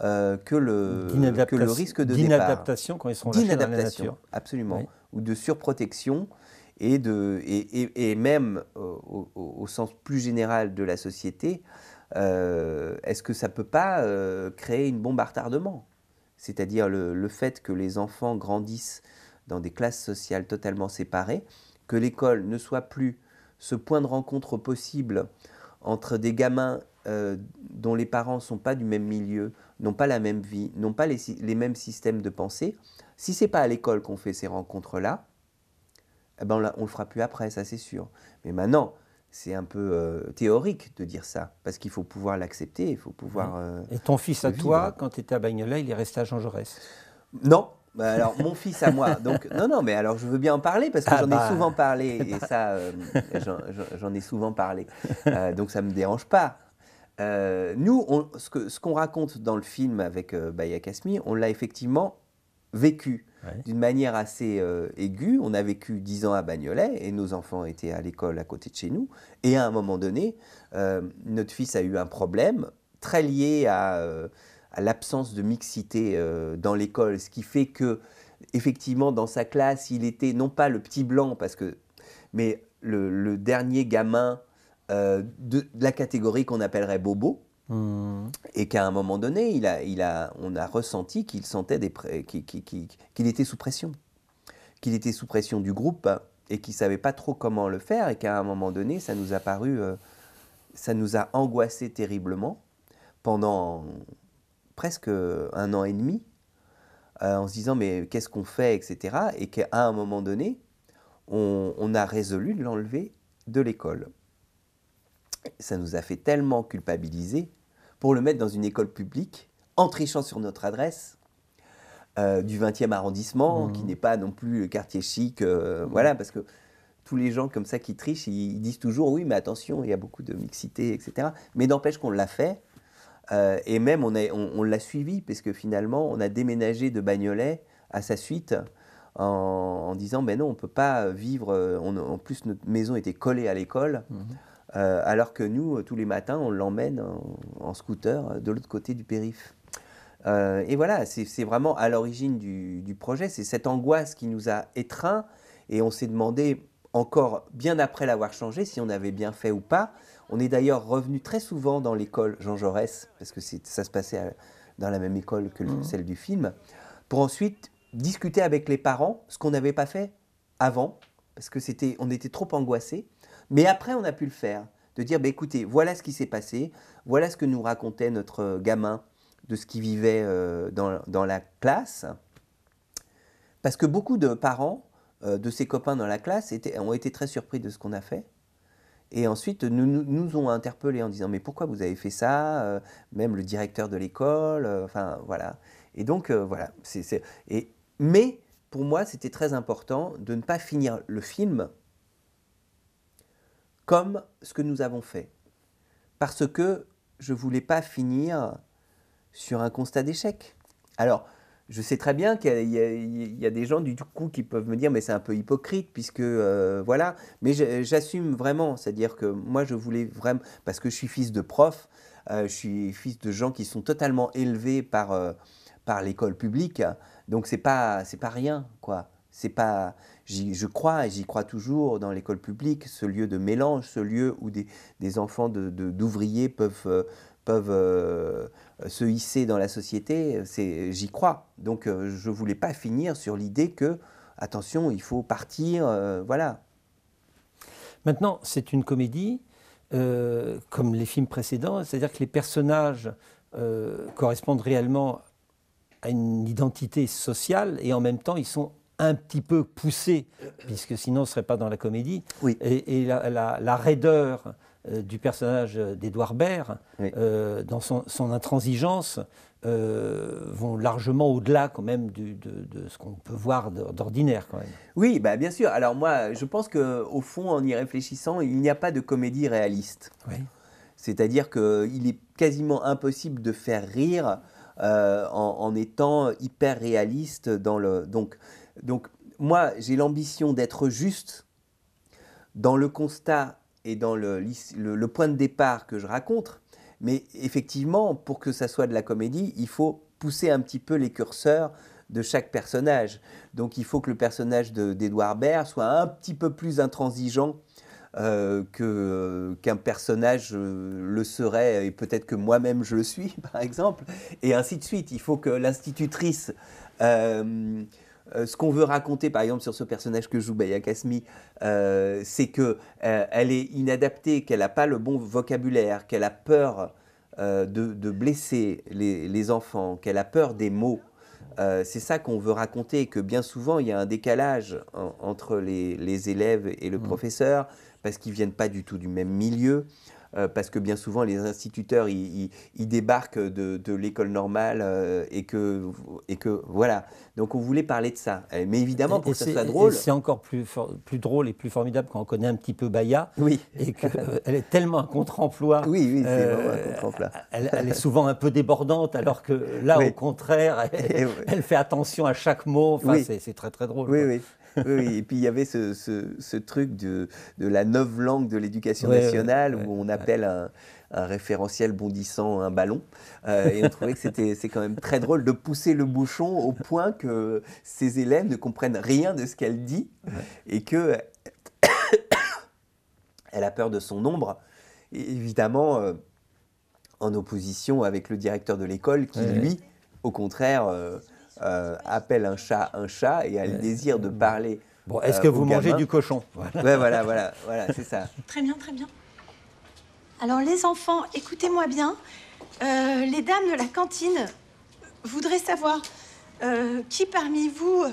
euh, que, le, que le risque de D'inadaptation quand ils seront lâchés dans la nature. Absolument. Ou de surprotection et, de, et, et, même euh, au, sens plus général de la société, euh, est-ce que ça ne peut pas euh, créer une bombe à retardement C'est-à-dire le, le, fait que les enfants grandissent dans des classes sociales totalement séparées, que l'école ne soit plus ce point de rencontre possible entre des gamins dont les parents ne sont pas du même milieu, n'ont pas la même vie, n'ont pas les, les mêmes systèmes de pensée. Si ce n'est pas à l'école qu'on fait ces rencontres-là, eh ben, on ne le fera plus après, ça c'est sûr. Mais maintenant, c'est un peu euh, théorique de dire ça, parce qu'il faut pouvoir l'accepter, il faut pouvoir... Mmh. Euh, et ton fils à toi, quand tu étais à Bagnolet, il est resté à Jean Jaurès Non, bah, alors, mon fils à moi. Donc, non, non, mais alors je veux bien en parler parce que j'en ai souvent parlé et ça, j'en ai souvent parlé. donc, ça me dérange pas. Euh, nous, ce qu'on ce raconte dans le film avec Baya Kasmi, on l'a effectivement vécu d'une manière assez euh, aiguë. On a vécu dix ans à Bagnolet et nos enfants étaient à l'école à côté de chez nous. Et à un moment donné, euh, notre fils a eu un problème très lié à, euh, l'absence de mixité dans l'école, ce qui fait que effectivement dans sa classe, il était non pas le petit blanc parce que, mais le, dernier gamin de la catégorie qu'on appellerait bobo. Mm. Et qu'à un moment donné, il a, on a ressenti qu'il sentait des, qu'il, était sous pression, qu'il était sous pression du groupe hein, et qu'il savait pas trop comment le faire et qu'à un moment donné, ça nous a paru, euh, ça nous a angoissé terriblement pendant presque un an et demi euh, en se disant mais qu'est-ce qu'on fait, etc. Et qu'à un moment donné, on a résolu de l'enlever de l'école ça nous a fait tellement culpabiliser pour le mettre dans une école publique en trichant sur notre adresse euh, du 20e arrondissement, mmh. qui n'est pas non plus le euh, quartier chic. Euh, voilà, parce que tous les gens comme ça qui trichent, ils, disent toujours oui, mais attention, il y a beaucoup de mixité, etc. Mais n'empêche qu'on l'a fait. et même, on, l'a suivi, parce que finalement, on a déménagé de Bagnolet à sa suite. En, disant, ben non, on ne peut pas vivre. en plus, notre maison était collée à l'école. Mmh. Euh, alors que nous, euh, tous les matins, on l'emmène en, scooter euh, de l'autre côté du périph. et voilà, c'est vraiment à l'origine du, projet, c'est cette angoisse qui nous a étreint, et on s'est demandé encore bien après l'avoir changé si on avait bien fait ou pas. On est d'ailleurs revenu très souvent dans l'école Jean Jaurès, parce que ça se passait dans la même école que mmh. celle du film, pour ensuite discuter avec les parents ce qu'on n'avait pas fait avant, parce que c'était, on était trop angoissés. Mais après, on a pu le faire, de dire, bah, écoutez, voilà ce qui s'est passé, voilà ce que nous racontait notre euh, gamin de ce qu'il vivait euh, dans, dans, la classe. Parce que beaucoup de parents euh, de ses copains dans la classe étaient, ont été très surpris de ce qu'on a fait. Et ensuite, nous, nous, ont interpellés en disant Mais pourquoi vous avez fait ça Même le directeur de l'école. enfin, voilà. Et donc, voilà. Et... Mais pour moi, c'était très important de ne pas finir le film comme ce que nous avons fait. Parce que je ne voulais pas finir sur un constat d'échec. Alors, je sais très bien qu'il y, a des gens du coup qui peuvent me dire mais c'est un peu hypocrite puisque euh, voilà mais j'assume vraiment c'est à dire que moi je voulais vraiment parce que je suis fils de prof euh, je suis fils de gens qui sont totalement élevés par euh, par l'école publique donc c'est pas c'est pas rien quoi c'est pas, je crois et j'y crois toujours dans l'école publique, ce lieu de mélange, ce lieu où des, des enfants d'ouvriers de, d'ouvriers peuvent, euh, peuvent euh, se hisser dans la société, j'y crois. Donc euh, je ne voulais pas finir sur l'idée que, attention, il faut partir, voilà. Maintenant, c'est une comédie, comme les films précédents, c'est-à-dire que les personnages correspondent réellement à une identité sociale et en même temps, ils sont un petit peu poussé, puisque sinon on ne serait pas dans la comédie, et, la, raideur euh, du personnage d'Edouard Baird, euh, dans son, intransigeance, euh, vont largement au-delà quand même de, ce qu'on peut voir d'ordinaire quand Oui, bah, bien sûr. Alors moi, je pense qu'au fond, en y réfléchissant, il n'y a pas de comédie réaliste. C'est-à-dire qu'il est quasiment impossible de faire rire en, étant hyper réaliste dans le... Donc, donc moi, j'ai l'ambition d'être juste dans le constat et dans le, le, point de départ que je raconte, mais effectivement, pour que ça soit de la comédie, il faut pousser un petit peu les curseurs de chaque personnage. Donc il faut que le personnage d'Edouard Baird soit un petit peu plus intransigeant euh, euh qu'un personnage euh, le serait, et peut-être que moi-même je le suis, par exemple, et ainsi de suite. Il faut que l'institutrice euh, euh, ce qu'on veut raconter, par exemple, sur ce personnage que joue Baya Kasmi, euh, c'est qu'elle euh, est inadaptée, qu'elle n'a pas le bon vocabulaire, qu'elle a peur de, blesser les, enfants, qu'elle a peur des mots. c'est ça qu'on veut raconter, que bien souvent, il y a un décalage entre les, élèves et le mmh. professeur, parce qu'ils ne viennent pas du tout du même milieu. Euh, parce que bien souvent les instituteurs ils, débarquent de, l'école normale euh, et que et que voilà. Donc on voulait parler de ça. Mais évidemment pour que ça soit drôle. C'est encore plus plus drôle et plus formidable quand on connaît un petit peu Baya. Oui. Et qu'elle euh, est tellement un contre-emploi. Oui, oui, c'est vraiment contre-emploi. Elle, est souvent un peu débordante alors que là au contraire elle, fait attention à chaque mot. Enfin, c'est très très drôle. Oui, oui oui, et puis il y avait ce, truc de, la neuve langue de l'éducation nationale où on appelle un, référentiel bondissant un ballon. Euh, et on trouvait que c'était c'est quand même très drôle de pousser le bouchon au point que ses élèves ne comprennent rien de ce qu'elle dit et que elle a peur de son ombre. évidemment, euh, en opposition avec le directeur de l'école qui, lui, au contraire, euh, euh, appelle un chat un chat et a le désir de parler. Bon, est-ce que euh, vous mangez du cochon voilà. voilà, voilà, voilà, c'est ça. Très bien, très bien. Alors les enfants, écoutez-moi bien. Euh, les dames de la cantine voudraient savoir qui parmi vous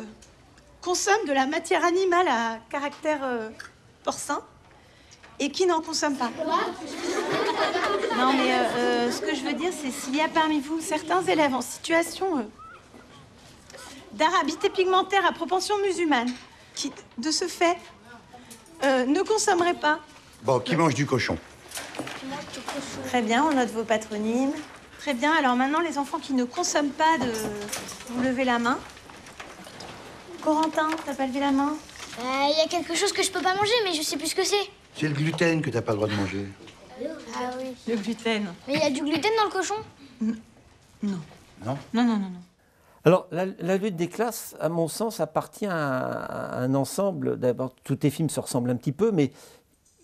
consomme de la matière animale à caractère porcin et qui n'en consomme pas. Non, mais ce que je veux dire, c'est s'il y a parmi vous certains élèves en situation d'arabité pigmentaire à propension musulmane, qui, de ce fait, euh, ne consommerait pas. Bon, qui mange du cochon Très bien, on note vos patronymes. Très bien, alors maintenant, les enfants qui ne consomment pas de... Vous levez la main. Corentin, t'as pas levé la main euh, Il y a quelque chose que je peux pas manger, mais je sais plus ce que c'est. C'est le gluten que t'as pas le droit de manger. Ah oui. Le gluten. Mais il y a du gluten dans le cochon Non. Non Non, non, non, non. Alors, la, lutte des classes, à mon sens, appartient à, un ensemble. D'abord, tous tes films se ressemblent un petit peu, mais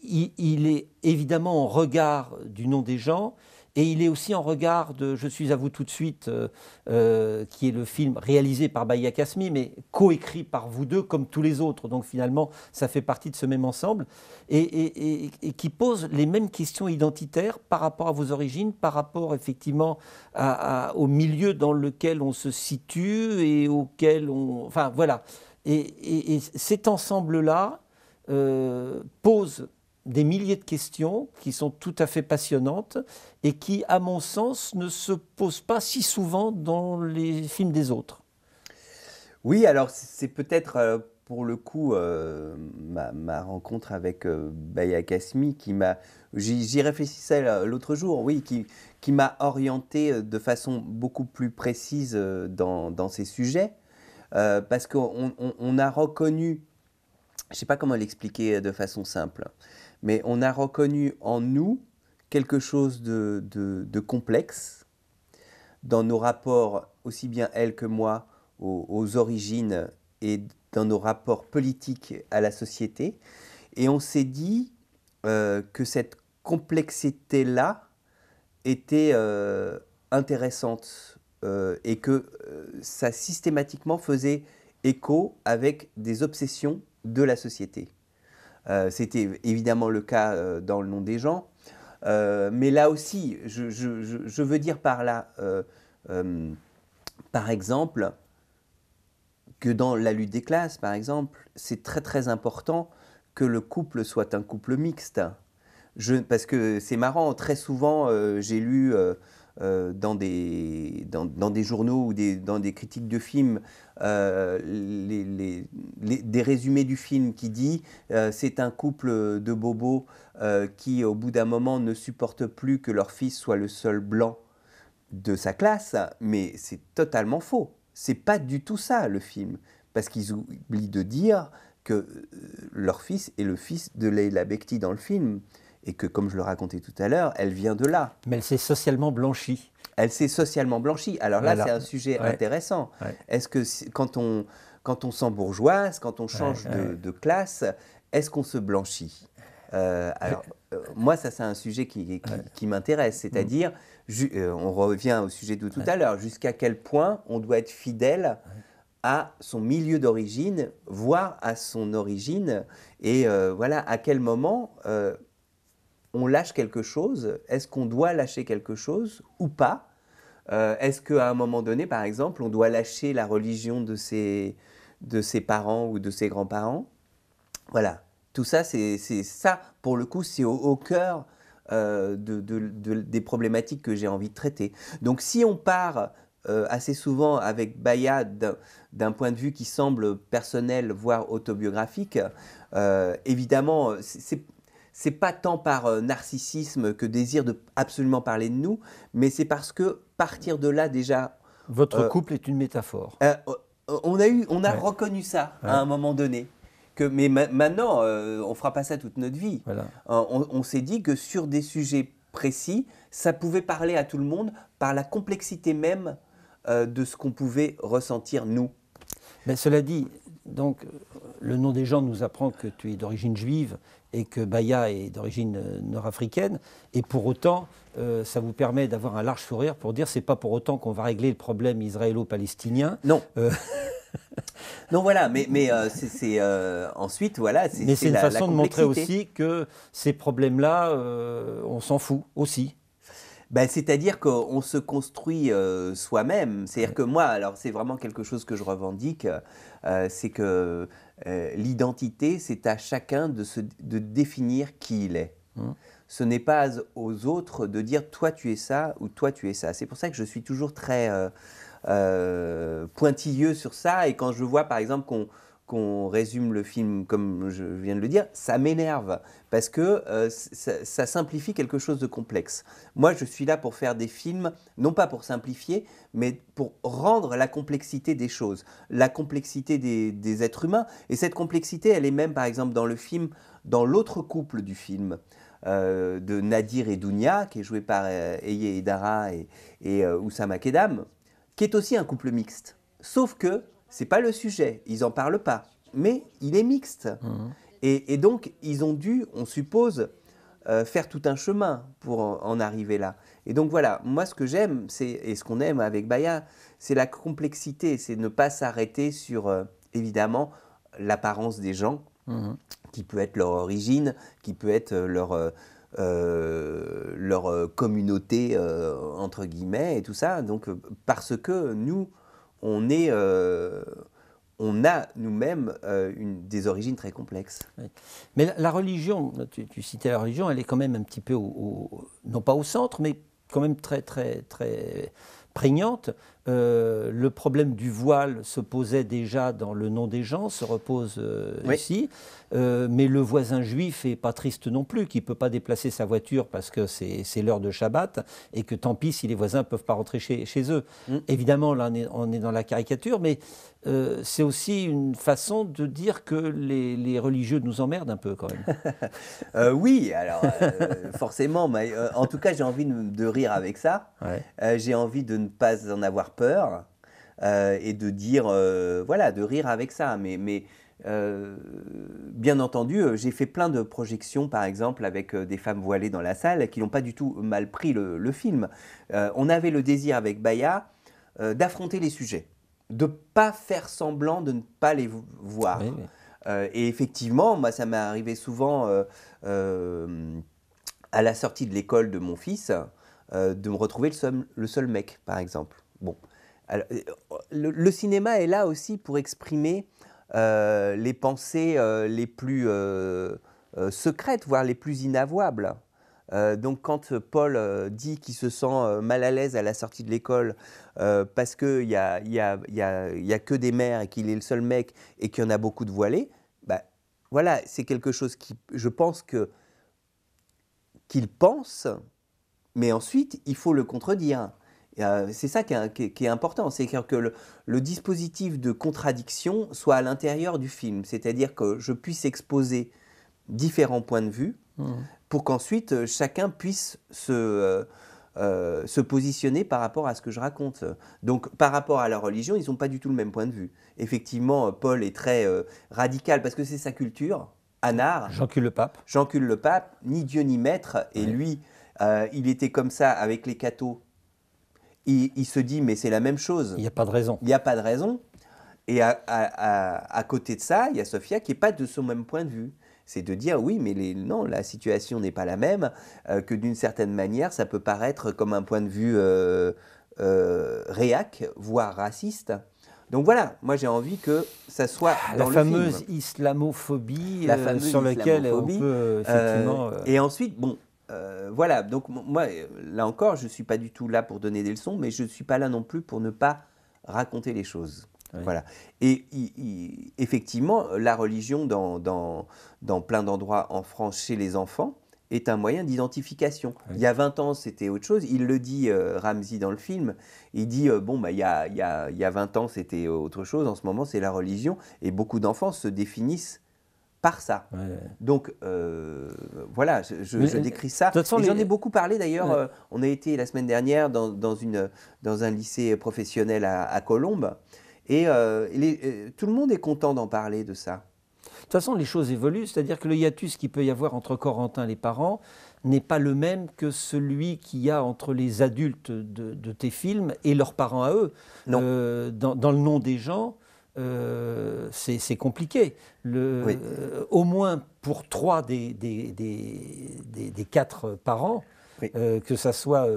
il est évidemment en regard du nom des gens. Et il est aussi en regard de Je suis à vous tout de suite, euh, euh, qui est le film réalisé par Baya Kasmi, mais coécrit par vous deux comme tous les autres. Donc finalement, ça fait partie de ce même ensemble. Et, qui pose les mêmes questions identitaires par rapport à vos origines, par rapport effectivement au milieu dans lequel on se situe et auquel on. Enfin voilà. Et, cet ensemble-là euh, pose des milliers de questions qui sont tout à fait passionnantes et qui, à mon sens, ne se posent pas si souvent dans les films des autres. Oui, alors c'est peut-être euh, pour le coup euh, ma, rencontre avec euh, Baya qui m'a... J'y réfléchissais l'autre jour, oui, qui, qui m'a orienté euh, de façon beaucoup plus précise dans, ces sujets, parce qu'on on, a reconnu, je ne sais pas comment l'expliquer de façon simple, mais on a reconnu en nous quelque chose de, complexe dans nos rapports, aussi bien elle que moi, aux, origines et dans nos rapports politiques à la société. Et on s'est dit euh, que cette complexité-là était euh, intéressante euh, et que ça systématiquement faisait écho avec des obsessions de la société. Euh, c'était évidemment le cas euh, dans le nom des gens. Euh, mais là aussi, je, veux dire par là, par exemple, que dans la lutte des classes, par exemple, c'est très très important que le couple soit un couple mixte. parce que c'est marrant, très souvent, j'ai lu euh, dans, des, journaux ou dans des critiques de films euh, des résumés du film qui dit euh, c'est un couple de bobos qui au bout d'un moment ne supporte plus que leur fils soit le seul blanc de sa classe, mais c'est totalement faux. C'est pas du tout ça le film, parce qu'ils oublient de dire que leur fils est le fils de Leila Bekti dans le film et que, comme je le racontais tout à l'heure, elle vient de là. Mais elle s'est socialement blanchie. Elle s'est socialement blanchie. Alors là, c'est un sujet intéressant. Est-ce que quand on, quand on s'embourgeoise, quand on change de, classe, est-ce qu'on se blanchit euh, alors, euh, moi, ça, c'est un sujet qui, qui, m'intéresse, c'est-à-dire, mm. euh, on revient au sujet de tout à l'heure, jusqu'à quel point on doit être fidèle à son milieu d'origine, voire à son origine, et voilà, à quel moment on lâche quelque chose, est-ce qu'on doit lâcher quelque chose ou pas euh, Est-ce qu'à un moment donné, par exemple, on doit lâcher la religion de ses, de ses parents ou de ses grands-parents Voilà, tout ça, c'est ça, pour le coup, c'est au, cœur euh, des problématiques que j'ai envie de traiter. Donc si on part euh, assez souvent avec Baya d'un point de vue qui semble personnel, voire autobiographique, évidemment, c'est c'est pas tant par euh, narcissisme que désir de absolument parler de nous, mais c'est parce que partir de là déjà. Votre euh, couple est une métaphore. Euh, on a eu, on a reconnu ça à un moment donné. Que, mais maintenant, on on fera pas ça toute notre vie. on, on s'est dit que sur des sujets précis, ça pouvait parler à tout le monde par la complexité même de ce qu'on pouvait ressentir nous. Mais ben, cela dit, donc, le nom des gens nous apprend que tu es d'origine juive, et que Baya est d'origine euh, nord-africaine. Et pour autant, euh, ça vous permet d'avoir un large sourire pour dire c'est pas pour autant qu'on va régler le problème israélo-palestinien. Non. Euh, non, voilà, mais, mais c'est ensuite, voilà. Mais c'est une la, façon de montrer aussi que ces problèmes-là, on s'en fout aussi. Ben, c'est-à-dire qu'on se construit soi-même. C'est-à-dire que moi, alors c'est vraiment quelque chose que je revendique, c'est que euh, l'identité, c'est à chacun de, se, de définir qui il est. Mmh. Ce n'est pas aux autres de dire toi tu es ça ou toi tu es ça. C'est pour ça que je suis toujours très euh, euh, pointilleux sur ça. Et quand je vois par exemple qu'on qu'on résume le film comme je viens de le dire, ça m'énerve parce que euh, ça, simplifie quelque chose de complexe. Moi, je suis là pour faire des films, non pas pour simplifier, mais pour rendre la complexité des choses, la complexité des, êtres humains. Et cette complexité, elle est même, par exemple, dans le film, dans l'autre couple du film. Euh, de Nadir et Dounia, qui est joué par euh, Eye Edara et, et euh, Oussama Kedam, qui est aussi un couple mixte. Sauf que c'est pas le sujet, ils en parlent pas. Mais il est mixte. Mmh. Et, donc, ils ont dû, on suppose, euh, faire tout un chemin pour en, arriver là. Et donc voilà, moi ce que j'aime, c'est et ce qu'on aime avec Baya, c'est la complexité, c'est ne pas s'arrêter sur euh, évidemment l'apparence des gens, mmh. qui peut être leur origine, qui peut être euh, leur leur communauté entre guillemets et tout ça. Donc parce que nous, euh, on a nous-mêmes euh, des origines très complexes. Mais la, religion, tu, citais la religion, elle est quand même un petit peu, non pas au centre, mais quand même très, très, très prégnante euh, le problème du voile se posait déjà dans le nom des gens, se repose aussi. Euh, ici. Euh, mais le voisin juif est pas triste non plus, qui peut pas déplacer sa voiture parce que c'est l'heure de Shabbat et que tant pis si les voisins peuvent pas rentrer chez, eux. Mm. Évidemment, là on est, dans la caricature, mais c'est aussi une façon de dire que les, religieux nous emmerdent un peu quand même. oui, alors forcément, mais en tout cas j'ai envie de, rire avec ça. j'ai envie de ne pas en avoir peur euh, et de dire, euh, voilà, de rire avec ça. Mais, mais euh, bien entendu, j'ai fait plein de projections, par exemple, avec des femmes voilées dans la salle qui n'ont pas du tout mal pris le, film. on avait le désir avec Baya d'affronter les sujets, de pas faire semblant de ne pas les voir. et effectivement, moi, ça m'est arrivé souvent à la sortie de l'école de mon fils de me retrouver le seul, le seul mec, par exemple. Bon, euh, le, cinéma est là aussi pour exprimer euh, les pensées euh, les plus secrètes, voire les plus inavouables. donc quand Paul dit qu'il se sent mal à l'aise à la sortie de l'école parce qu'il n'y a, y a, que des mères et qu'il est le seul mec et qu'il y en a beaucoup de voilés, bah, voilà, c'est quelque chose qui, je pense que qu'il pense, mais ensuite, il faut le contredire. Euh, c'est ça qui est, important, c'est que le, dispositif de contradiction soit à l'intérieur du film, c'est-à-dire que je puisse exposer différents points de vue hmm. pour qu'ensuite euh, chacun puisse euh, se... positionner par rapport à ce que je raconte. Donc par rapport à la religion, ils n'ont pas du tout le même point de vue. Effectivement, Paul est très radical parce que c'est sa culture. Anard. J'encule le pape. J'encule le pape, ni Dieu ni maître. Et lui, il était comme ça avec les cathos il, se dit, mais c'est la même chose. Il n'y a pas de raison. Il n'y a pas de raison. Et à, côté de ça, il y a Sofia qui n'est pas de son même point de vue. C'est de dire oui, mais les, non, la situation n'est pas la même, euh, que d'une certaine manière, ça peut paraître comme un point de vue euh, euh, réac, voire raciste. Donc voilà, moi j'ai envie que ça soit ah, dans la, le fameuse film. la fameuse islamophobie sur laquelle on peut et ensuite, bon, euh, voilà, donc moi, euh, là encore, je ne suis pas du tout là pour donner des leçons, mais je ne suis pas là non plus pour ne pas raconter les choses. Voilà. Et effectivement, la religion dans, plein d'endroits en France chez les enfants est un moyen d'identification. Il y a 20 ans, c'était autre chose. Il le dit, euh, dans le film. Il dit, euh, bon, bah, il, y a, il y a 20 ans, c'était autre chose. En ce moment, c'est la religion. Et beaucoup d'enfants se définissent par ça. Donc euh, voilà, je, euh, décris ça. J'en ai beaucoup parlé d'ailleurs. Euh, on a été la semaine dernière dans, une, dans un lycée professionnel à, Colombes. Et tout le monde est content d'en parler de ça. De toute façon, les choses évoluent, c'est-à-dire que le hiatus qu'il peut y avoir entre Corentin et les parents n'est pas le même que celui qu'il y a entre les adultes de, tes films et leurs parents à eux. Non. dans le nom des gens, euh, c'est compliqué. Euh, au moins pour trois des, quatre parents, euh, que ça soit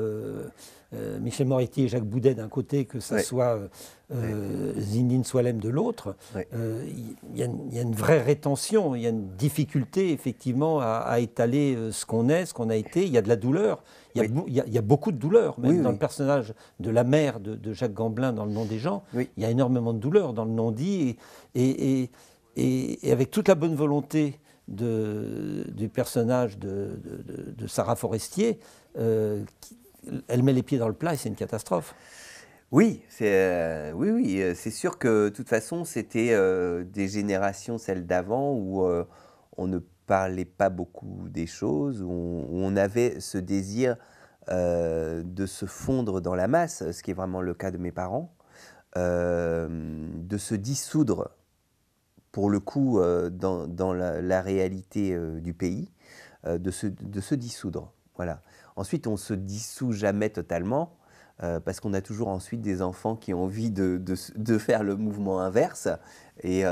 Michel Moretti et Jacques Boudet d'un côté, que ce soit Zindine Soilem de l'autre, il y, a une vraie rétention, il y a une difficulté effectivement à étaler ce qu'on est, ce qu'on a été, il y a de la douleur. Il y, a, beaucoup de douleur, même dans le personnage de la mère de, Jacques Gamblin, dans le nom des gens. Il y a énormément de douleur dans le nom dit. Et, avec toute la bonne volonté de, du personnage de, Sarah Forestier, euh, elle met les pieds dans le plat et c'est une catastrophe. Oui, c'est euh, oui, oui, euh, c'est sûr que de toute façon, c'était des générations, celles d'avant, où on ne parlait pas beaucoup des choses, où on, avait ce désir euh, de se fondre dans la masse, ce qui est vraiment le cas de mes parents, euh, de se dissoudre pour le coup euh, dans, dans, la, réalité du pays, de se, de, se, dissoudre. Voilà. Ensuite, on se dissout jamais totalement. parce qu'on a toujours ensuite des enfants qui ont envie de, de, faire le mouvement inverse. Et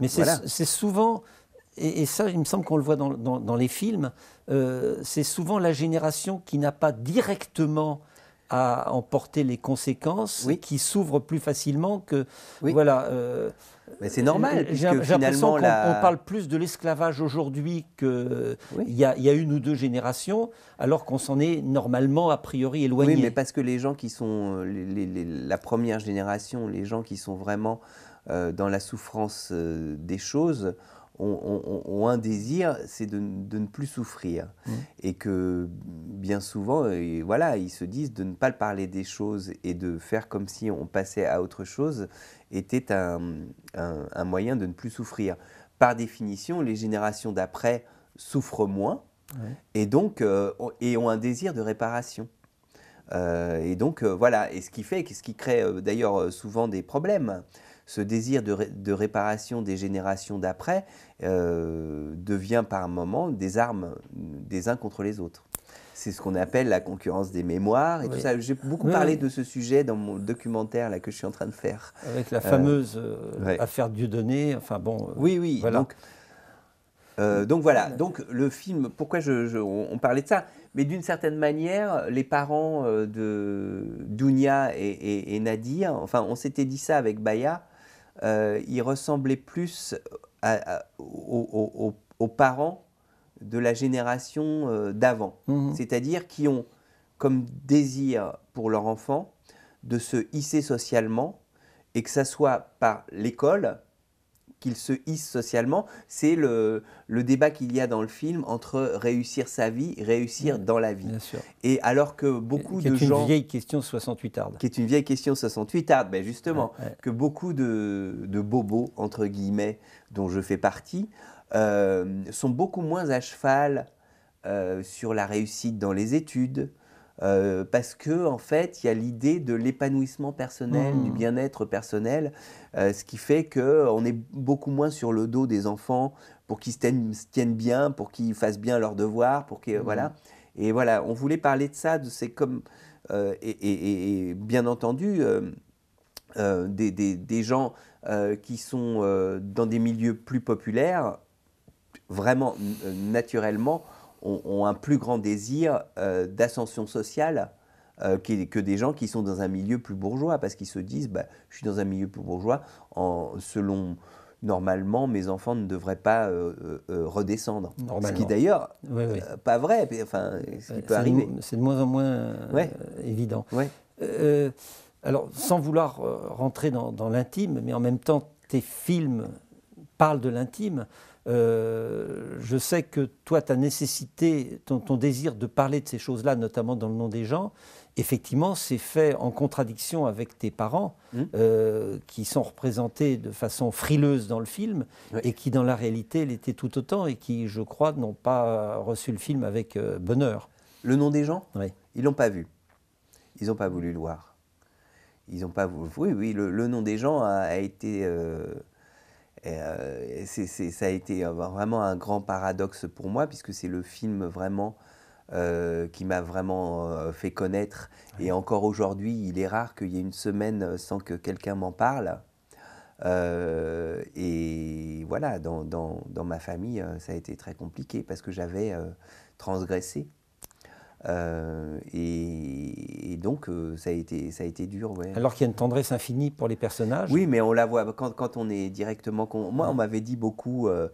Mais c'est souvent, et, ça, il me semble qu'on le voit dans, les films, euh, c'est souvent la génération qui n'a pas directement à emporter les conséquences, qui s'ouvre plus facilement que... Oui. Voilà. Euh, mais c'est normal. J'ai l'impression qu'on parle plus de l'esclavage aujourd'hui qu'il y, a, une ou deux générations, alors qu'on s'en est normalement a priori éloigné. Oui, mais parce que les gens qui sont euh, la première génération, les gens qui sont vraiment dans la souffrance des choses, ont, un désir, c'est de, ne plus souffrir. Mmh. Et que bien souvent, euh, voilà, ils se disent de ne pas parler des choses et de faire comme si on passait à autre chose était un, moyen de ne plus souffrir. Par définition, les générations d'après souffrent moins et donc euh, et ont un désir de réparation. Euh, et donc voilà, et ce qui fait, ce qui crée d'ailleurs souvent des problèmes ce désir de, réparation des générations d'après euh, devient par moments des armes des uns contre les autres. C'est ce qu'on appelle la concurrence des mémoires et tout ça. J'ai beaucoup parlé de ce sujet dans mon documentaire là, que je suis en train de faire. Avec la euh, fameuse euh, affaire Dieudonné. Enfin bon. oui, oui. Donc, voilà, donc le film, pourquoi je, on, parlait de ça Mais d'une certaine manière, les parents de Dounia et, et, Nadir, enfin on s'était dit ça avec Baya, ils euh, il ressemblait plus aux, parents de la génération euh, d'avant, mhm. c'est-à-dire qui ont comme désir pour leur enfant de se hisser socialement, et que ça soit par l'école, qu'il se hisse socialement, c'est le, le, débat qu'il y a dans le film entre réussir sa vie, réussir mm. dans la vie. Bien sûr. Et alors que beaucoup de gens... Qui est une vieille question 68 arde. Qui est une vieille question 68 arde, ben justement, que beaucoup de, de, bobos, entre guillemets, dont je fais partie, euh, sont beaucoup moins à cheval euh, sur la réussite dans les études, euh, parce que en fait, il y a l'idée de l'épanouissement personnel, mmh. du bien-être personnel, euh, ce qui fait que euh, on est beaucoup moins sur le dos des enfants pour qu'ils se tiennent, bien, pour qu'ils fassent bien leurs devoirs, pour mmh. voilà. Et voilà, on voulait parler de ça, de c'est comme et, bien entendu. des, gens qui sont dans des milieux plus populaires, vraiment naturellement, ont, un plus grand désir euh, d'ascension sociale euh, que, des gens qui sont dans un milieu plus bourgeois, parce qu'ils se disent, bah, je suis dans un milieu plus bourgeois, en, selon normalement, mes enfants ne devraient pas euh, redescendre. Ce qui d'ailleurs, pas vrai, enfin, ce qui peut arriver. C'est de moins en moins évident. alors, sans vouloir rentrer dans l'intime, mais en même temps, tes films parlent de l'intime. Euh, je sais que toi, ta nécessité, ton, désir de parler de ces choses-là, notamment dans le nom des gens, effectivement, c'est fait en contradiction avec tes parents, mmh. euh, qui sont représentés de façon frileuse dans le film, et qui dans la réalité l'étaient tout autant, et qui, je crois, n'ont pas reçu le film avec euh, bonheur. Le nom des gens Oui. Ils l'ont pas vu. Ils n'ont pas voulu le voir. Ils n'ont pas voulu. Oui, oui, le, nom des gens a, été et, euh, ça a été euh, bah, vraiment un grand paradoxe pour moi, puisque c'est le film vraiment euh, qui m'a vraiment fait connaître. Et encore aujourd'hui, il est rare qu'il y ait une semaine sans que quelqu'un m'en parle. et voilà, dans, dans, dans, ma famille, ça a été très compliqué parce que j'avais transgressé euh, et, donc, euh, ça, a été, ça a été dur. Ouais. Alors qu'il y a une tendresse infinie pour les personnages. Oui, mais on la voit quand, quand on est directement. Moi, on m'avait dit beaucoup euh,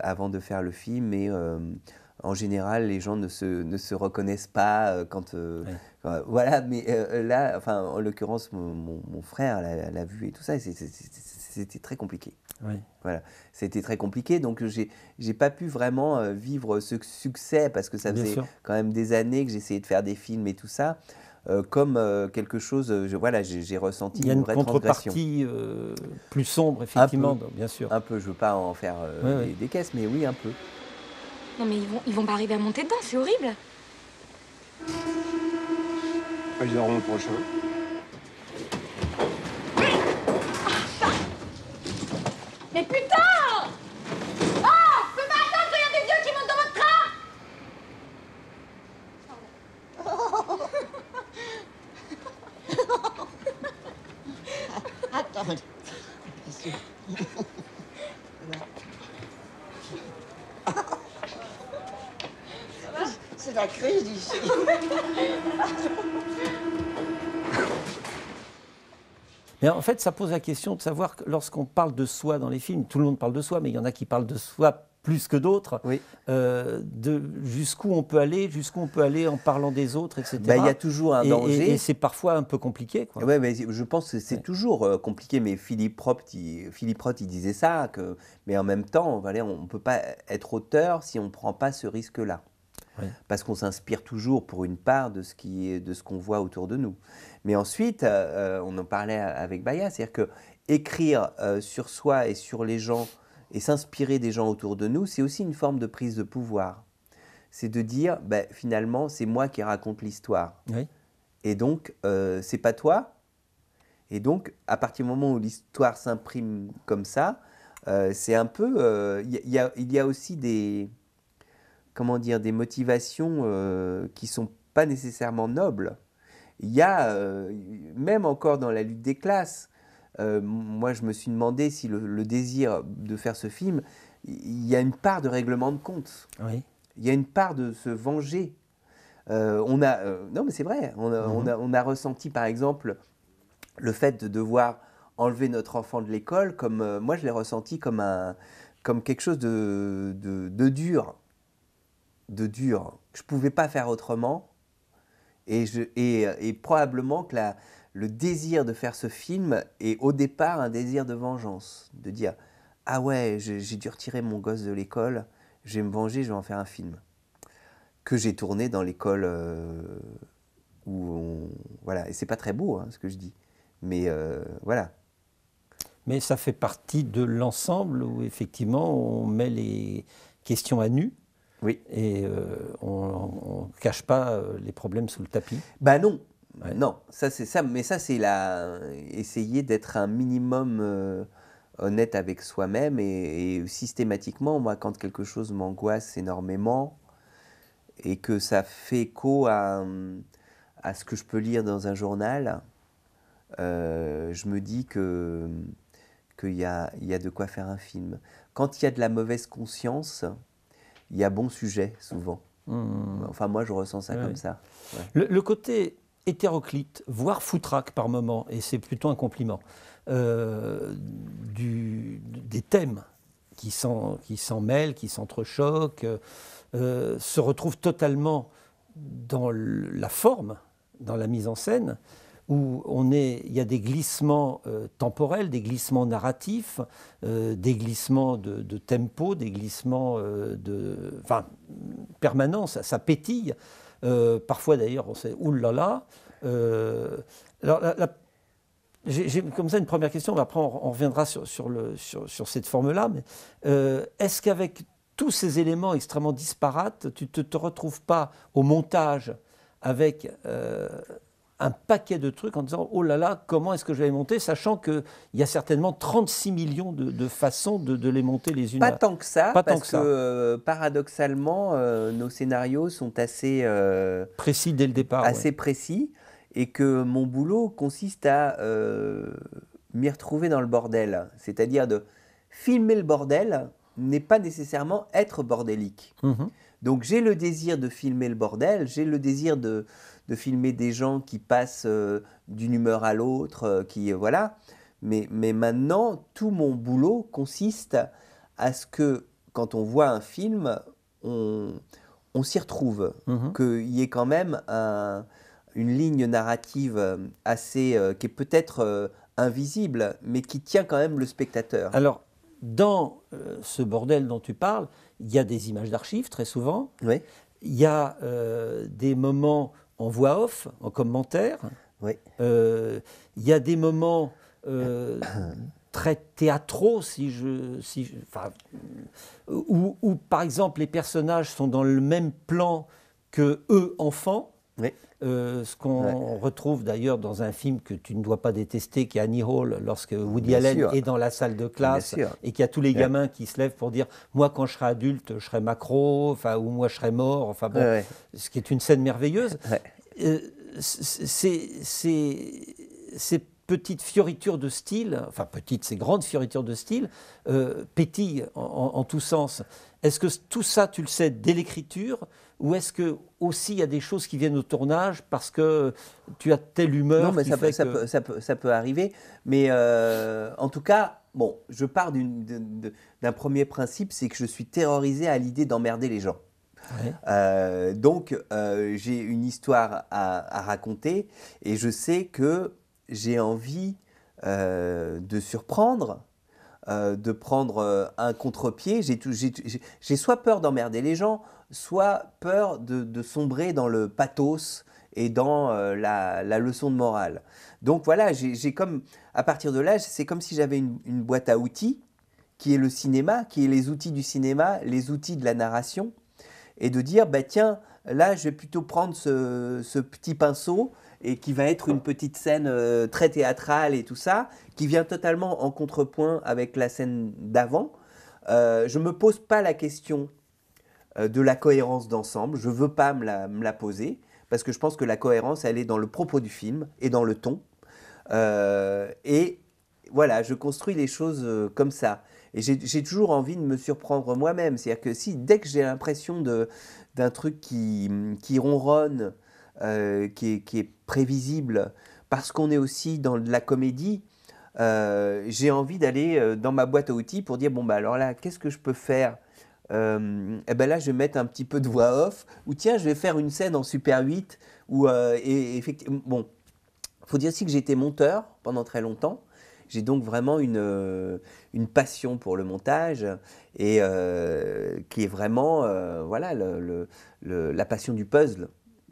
avant de faire le film, mais en général, les gens ne se, ne se reconnaissent pas euh, quand. Euh, euh, voilà, mais là, enfin, en l'occurrence, mon, mon, frère l'a vu et tout ça, c'était très compliqué. Oui. Voilà, c'était très compliqué, donc j'ai j'ai pas pu vraiment vivre ce succès parce que ça faisait quand même des années que j'essayais de faire des films et tout ça. comme quelque chose, voilà, j'ai ressenti Il y a une, contrepartie plus sombre, effectivement, bien sûr. Un peu, je ne veux pas en faire des caisses, mais oui, un peu. Non mais ils vont, ils vont pas arriver à monter dedans, c'est horrible. Ah, ils auront le prochain. Mais putain en fait, ça pose la question de savoir que lorsqu'on parle de soi dans les films, tout le monde parle de soi, mais il y en a qui parlent de soi plus que d'autres, euh, de jusqu'où on peut aller, jusqu'où on peut aller en parlant des autres, etc. Bah, il y a toujours un danger. Et, c'est parfois un peu compliqué. mais je pense que c'est toujours euh, compliqué, mais Philippe Roth, Philippe disait ça, que, mais en même temps, on ne peut pas être auteur si on ne prend pas ce risque-là parce qu'on s'inspire toujours pour une part de ce qui est, de ce qu'on voit autour de nous. Mais ensuite, euh, euh, on en parlait avec Baya, c'est-à-dire que écrire euh, sur soi et sur les gens et s'inspirer des gens autour de nous, c'est aussi une forme de prise de pouvoir. C'est de dire, ben, finalement, c'est moi qui raconte l'histoire. Et donc, c'est pas toi. Et donc, à partir du moment où l'histoire s'imprime comme ça, c'est un peu. Il y a aussi des comment dire, des motivations qui euh, qui sont pas nécessairement nobles. Il y a, euh, même encore dans la lutte des classes, euh, moi je me suis demandé si le, désir de faire ce film, il y a une part de règlement de compte. Il y a une part de se venger. on a, non mais c'est vrai, mhm. on a, ressenti par exemple le fait de devoir enlever notre enfant de l'école comme, moi je l'ai ressenti comme un, comme quelque chose de, de, de dur de dur. Je ne pouvais pas faire autrement. Et, je, et, probablement que la, le désir de faire ce film est au départ un désir de vengeance, de dire ah ouais, j'ai dû retirer mon gosse de l'école, je vais me venger, je vais en faire un film que j'ai tourné dans l'école euh, où on voilà et c'est pas très beau hein, ce que je dis, mais euh, voilà. Mais ça fait partie de l'ensemble où effectivement on met les questions à nu oui. Et euh, on ne cache pas euh, les problèmes sous le tapis. Ben non. Non, ça c'est ça, mais ça c'est la essayer d'être un minimum euh, honnête avec soi-même et, systématiquement, moi quand quelque chose m'angoisse énormément et que ça fait écho à, à ce que je peux lire dans un journal, je me dis que qu'il y a, y a de quoi faire un film. Quand il y a de la mauvaise conscience, il y a bon sujet souvent. Hmm. Enfin, moi, je ressens ça comme ça. Le, côté hétéroclite, voire foutraque par moment, et c'est plutôt un compliment, euh, du, des thèmes qui s'en mêlent, qui s'entrechoquent, euh, se retrouvent totalement dans la forme, dans la mise en scène, où on est, il y a des glissements euh, temporels, des glissements narratifs, euh, des glissements de, tempo, des glissements euh, de, enfin, permanents, ça, pétille. parfois d'ailleurs, on sait oulala. alors, la, j'ai comme ça une première question, après on, reviendra sur, sur, cette forme-là. Mais est-ce qu'avec tous ces éléments extrêmement disparates, tu ne te, retrouves pas au montage avec un paquet de trucs en disant oh là là, comment est-ce que je vais les monter Sachant qu'il y a certainement 36 millions de, façons de, les monter les unes. Pas tant que ça, parce que, euh, paradoxalement, euh, nos scénarios sont assez. Euh, précis dès le départ. Assez précis. Et que mon boulot consiste à m'y retrouver dans le bordel. C'est-à-dire de filmer le bordel n'est pas nécessairement être bordélique. Mhm. Donc j'ai le désir de filmer le bordel, j'ai le désir de, de filmer des gens qui passent euh, d'une humeur à l'autre, euh, qui euh, voilà. Mais, mais maintenant, tout mon boulot consiste à ce que quand on voit un film, on, s'y retrouve, mhm. qu'il y ait quand même une ligne narrative assez qui est peut-être invisible, mais qui tient quand même le spectateur. Alors, dans ce bordel dont tu parles, il y a des images d'archives très souvent. Oui. Il y a des moments en voix off, en commentaire. Euh, il y a des moments euh, très théâtraux, si je, si où, par exemple les personnages sont dans le même plan que eux enfants. Euh, ce qu'on retrouve d'ailleurs dans un film que tu ne dois pas détester, qui est Annie Hall, lorsque Woody Allen est dans la salle de classe et qu'il y a tous les gamins qui se lèvent pour dire Moi, quand je serai adulte, je serai macro, enfin, ou moi, je serai mort, enfin bon, ce qui est une scène merveilleuse. Euh, c'est c'est petite fioriture de style, enfin petite, c'est grande fioriture de style, euh, pétillent en, tous sens. Est-ce que tout ça, tu le sais, dès l'écriture, ou est-ce que aussi il y a des choses qui viennent au tournage parce que tu as telle humeur Non, mais ça, peut, arriver. Mais euh, en tout cas, bon, je pars d'un premier principe, c'est que je suis terrorisé à l'idée d'emmerder les gens. Euh, donc, euh, j'ai une histoire à, raconter et je sais que j'ai envie euh, de surprendre, euh, de prendre euh, un contre-pied. J'ai soit peur d'emmerder les gens, soit peur de, sombrer dans le pathos et dans la, leçon de morale. Donc voilà, j'ai comme à partir de là, c'est comme si j'avais une, boîte à outils qui est le cinéma, qui est les outils du cinéma, les outils de la narration, et de dire bah tiens, là je vais plutôt prendre ce petit pinceau et qui va être une petite scène euh, très théâtrale et tout ça, qui vient totalement en contrepoint avec la scène d'avant. Euh, je ne me pose pas la question euh, de la cohérence d'ensemble, je ne veux pas me la, poser, parce que je pense que la cohérence, elle est dans le propos du film et dans le ton. et voilà, je construis les choses comme ça. Et j'ai toujours envie de me surprendre moi-même. C'est-à-dire que si, dès que j'ai l'impression d'un truc qui, qui ronronne, euh, qui, est, prévisible, parce qu'on est aussi dans de la comédie, euh, j'ai envie d'aller euh, dans ma boîte à outils pour dire, bon, bah alors là, qu'est-ce que je peux faire et eh ben là, je vais mettre un petit peu de voix off, ou tiens, je vais faire une scène en Super 8, ou effectivement, bon, faut dire aussi que j'ai été monteur pendant très longtemps, j'ai donc vraiment une, passion pour le montage et qui est vraiment voilà le, la passion du puzzle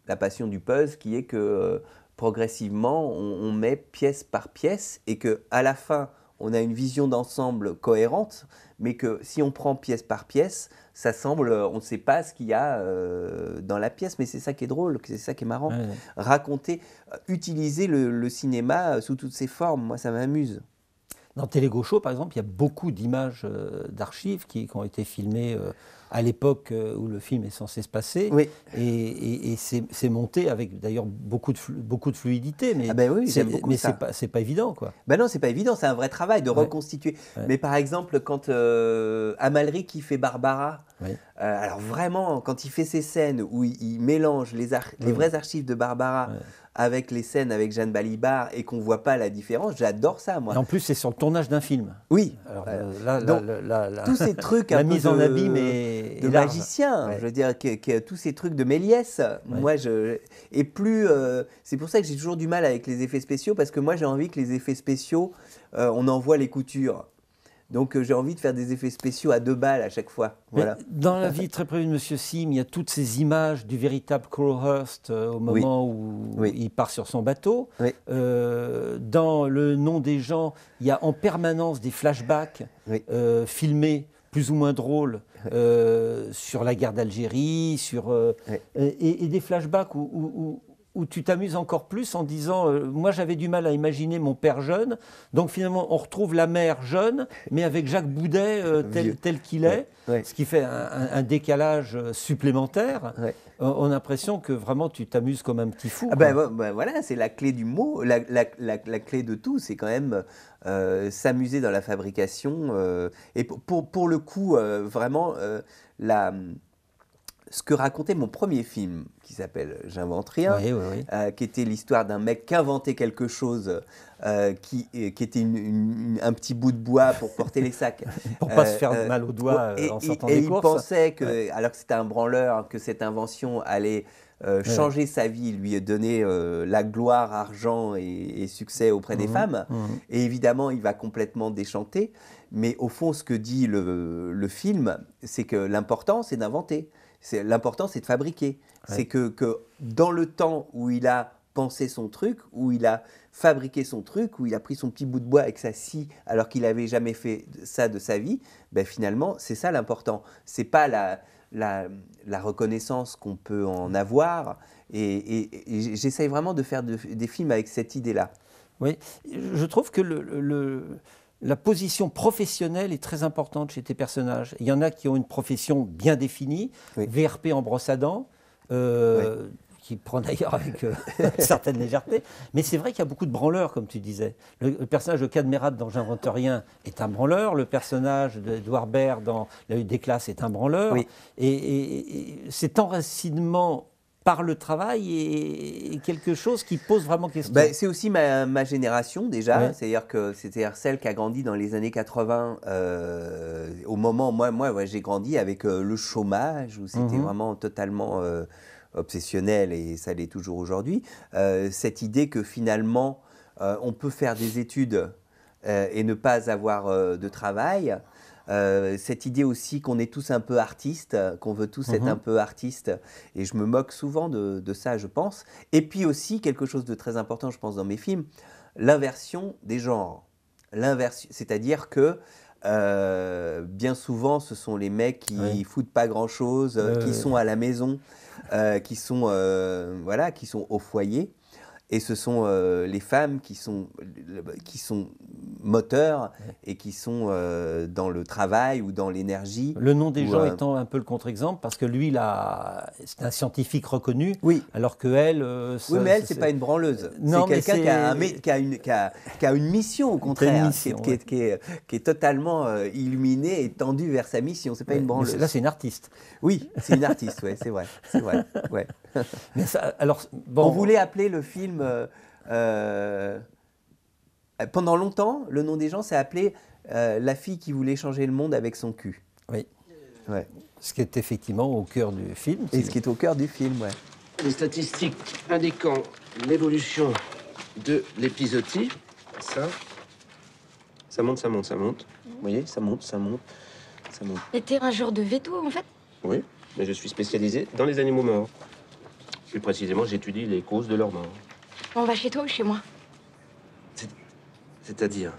la passion du puzzle qui est que euh, progressivement, on, met pièce par pièce et que à la fin, on a une vision d'ensemble cohérente, mais que si on prend pièce par pièce, ça semble, euh, on ne sait pas ce qu'il y a euh, dans la pièce, mais c'est ça qui est drôle, c'est ça qui est marrant. Raconter, utiliser le cinéma sous toutes ses formes, moi ça m'amuse. Dans Télégaucho, par exemple, il y a beaucoup d'images euh, d'archives qui, ont été filmées euh, à l'époque euh, où le film est censé se passer. Et, c'est monté avec d'ailleurs beaucoup de, beaucoup de fluidité, mais ce ah ben c'est pas, évident. Quoi. Ben non, c'est pas évident, c'est un vrai travail de reconstituer. Mais par exemple, quand Amalric qui fait Barbara, alors vraiment, quand il fait ces scènes où il, mélange les, les vraies archives de Barbara avec les scènes avec Jeanne Balibar et qu'on voit pas la différence, j'adore ça, moi. En plus, c'est sur le tournage d'un film. Oui. Euh, tous ces trucs la mise en abîme et de magicien, je veux dire, que, tous ces trucs de Méliès, moi, je et plus. Euh, c'est pour ça que j'ai toujours du mal avec les effets spéciaux parce que moi, j'ai envie que les effets spéciaux, euh, on en voit les coutures. Donc euh, j'ai envie de faire des effets spéciaux à deux balles à chaque fois. Voilà. dans la vie très prévue de Monsieur Sim, il y a toutes ces images du véritable Crowhurst euh, au moment où il part sur son bateau. Euh, dans le nom des gens, il y a en permanence des flashbacks filmés plus ou moins drôles sur la guerre d'Algérie, sur et, des flashbacks où où tu t'amuses encore plus en disant euh, Moi, j'avais du mal à imaginer mon père jeune. Donc, finalement, on retrouve la mère jeune, mais avec Jacques Boudet euh, tel, qu'il est, ce qui fait un, décalage euh, supplémentaire. on a l'impression que vraiment, tu t'amuses comme un petit fou. Ah ben, ben, voilà, c'est la clé du mot, la, clé de tout. C'est quand même s'amuser dans la fabrication. et pour le coup, vraiment, la ce que racontait mon premier film qui s'appelle J'invente rien, euh, qui était l'histoire d'un mec qui inventait quelque chose euh, euh, qui, était un petit bout de bois pour porter les sacs. pour ne pas se faire mal aux doigts en sortant des courses. Et il pensait que, alors que c'était un branleur, que cette invention allait changer sa vie, lui donner la gloire, argent et, succès auprès des mmh, femmes. Mmh. Et évidemment, il va complètement déchanter. Mais au fond, ce que dit le, le film, c'est que l'important, c'est d'inventer. C'est, l'important, c'est de fabriquer. C'est que, que dans le temps où il a pensé son truc, où il a fabriqué son truc, où il a pris son petit bout de bois avec sa scie alors qu'il n'avait jamais fait ça de sa vie, ben finalement, c'est ça l'important. C'est pas la, la, reconnaissance qu'on peut en avoir. Et, j'essaye vraiment de faire des films avec cette idée-là. Oui, je trouve que le, la position professionnelle est très importante chez tes personnages. Il y en a qui ont une profession bien définie, VRP en brosse à dents, euh, qui prend d'ailleurs avec euh, certaine légèreté. Mais c'est vrai qu'il y a beaucoup de branleurs, comme tu disais. Le, personnage de Cadmerat dans J'invente rien est un branleur. Le personnage d'Edouard Baird dans La rue des Classes est un branleur. Et, et cet enracinement par le travail et quelque chose qui pose vraiment question. Ben, c'est aussi ma, génération déjà, c'est-à-dire que c'était celle qui a grandi dans les années 80. Euh, au moment, moi, moi, j'ai grandi avec euh, le chômage où c'était mhm. vraiment totalement euh, obsessionnel et ça l'est toujours aujourd'hui. cette idée que finalement on peut faire des études et ne pas avoir de travail. Euh, cette idée aussi qu'on est tous un peu artistes, euh, qu'on veut tous être mhm. un peu artistes, et je me moque souvent de, ça, je pense. Et puis aussi, quelque chose de très important, je pense, dans mes films, l'inversion des genres. L'inversion, c'est-à-dire que euh, bien souvent, ce sont les mecs qui ne foutent pas grand-chose, qui sont à la maison, qui sont voilà, qui sont au foyer. Et ce sont euh, les femmes qui sont, qui sont moteurs et qui sont euh, dans le travail ou dans l'énergie. Le nom des gens euh, étant un peu le contre-exemple, parce que lui, c'est un scientifique reconnu, oui. alors que elle... oui, mais elle, c'est pas une branleuse. C'est quelqu'un qui, a une, qui, a, une mission, au contraire, qui, est, qui, est, totalement illuminée et tendue vers sa mission. C'est pas une branleuse. Là, c'est une artiste. Oui, c'est une artiste, ouais, c'est vrai. vrai ouais. alors, bon, On voulait appeler le film euh, euh, euh, pendant longtemps, le nom des gens s'est appelé la fille qui voulait changer le monde avec son cul. Oui. Ouais. Ce qui est effectivement au cœur du film. Et ce qui est au cœur du film, ouais. Les statistiques indiquant l'évolution de l'épisodie, ça, ça monte, ça monte, ça monte. Vous voyez, ça monte, ça monte, ça monte. Et un genre de veto, en fait Oui, mais je suis spécialisé dans les animaux morts. Plus précisément, j'étudie les causes de leur mort. On va chez toi ou chez moi C'est-à-dire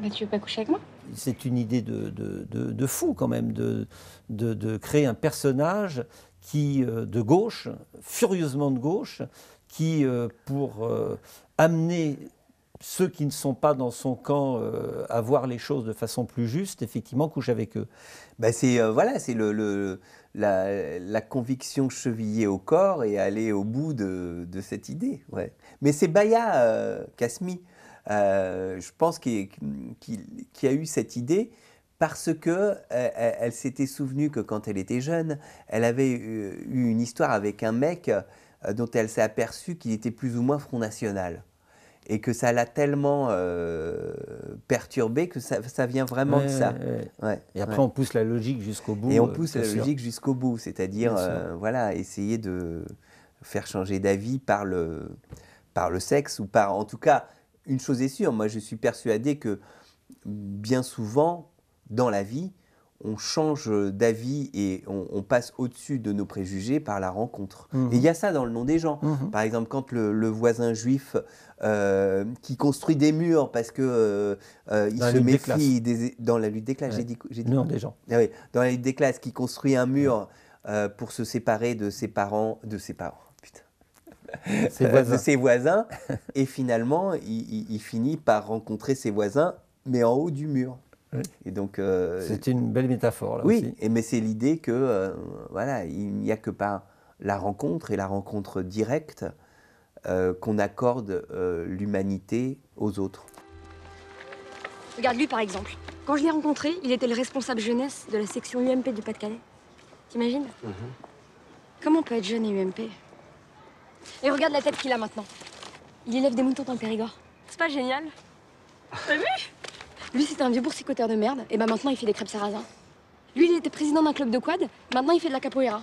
bah, Tu veux pas coucher avec moi c'est une idée de, fou quand même de, de, créer un personnage qui euh, de gauche, furieusement de gauche, qui euh, pour euh, amener ceux qui ne sont pas dans son camp à voir les choses de façon plus juste, effectivement, couche avec eux. Ben, c'est voilà, c'est le, la, conviction chevillée au corps et aller au bout de, cette idée. Mais c'est Baya euh, Kasmi, euh, je pense, qui, a eu cette idée parce que euh, s'était souvenue que quand elle était jeune, elle avait eu une histoire avec un mec dont elle s'est aperçue qu'il était plus ou moins Front National et que ça l'a tellement euh, perturbé que ça, vient vraiment de ça. et après, on pousse la logique jusqu'au bout. Et on euh, pousse la logique jusqu'au bout, c'est-à-dire euh, voilà, essayer de faire changer d'avis par le, par le sexe ou par. En tout cas, une chose est sûre, moi je suis persuadé que bien souvent, dans la vie, on change d'avis et on, passe au-dessus de nos préjugés par la rencontre. Et mhm. il y a ça dans le nom des gens. Mhm. Par exemple, quand le, voisin juif euh, qui construit des murs parce qu'il euh, euh, se méfie dans la lutte des classes, j'ai dit, des gens. Ah dans la lutte des classes, qui construit un mur pour se séparer de ses parents, de ses parents. putain, de ses voisins, et finalement, il finit par rencontrer ses voisins, mais en haut du mur. Et donc, euh, c'est une belle métaphore. Là oui, Et, mais c'est l'idée que euh, voilà, il n'y a que par la rencontre et la rencontre directe euh, qu'on accorde l'humanité aux autres. Regarde lui par exemple. Quand je l'ai rencontré, il était le responsable jeunesse de la section UMP du Pas-de-Calais. T'imagines mhm. Comment on peut être jeune et UMP Et regarde la tête qu'il a maintenant. Il élève des moutons dans le Périgord. C'est pas génial T'as vu lui, c'était un vieux boursicoteur de merde, et bah maintenant, il fait des crêpes sarrasins. Lui, il était président d'un club de quad, maintenant, il fait de la capoeira.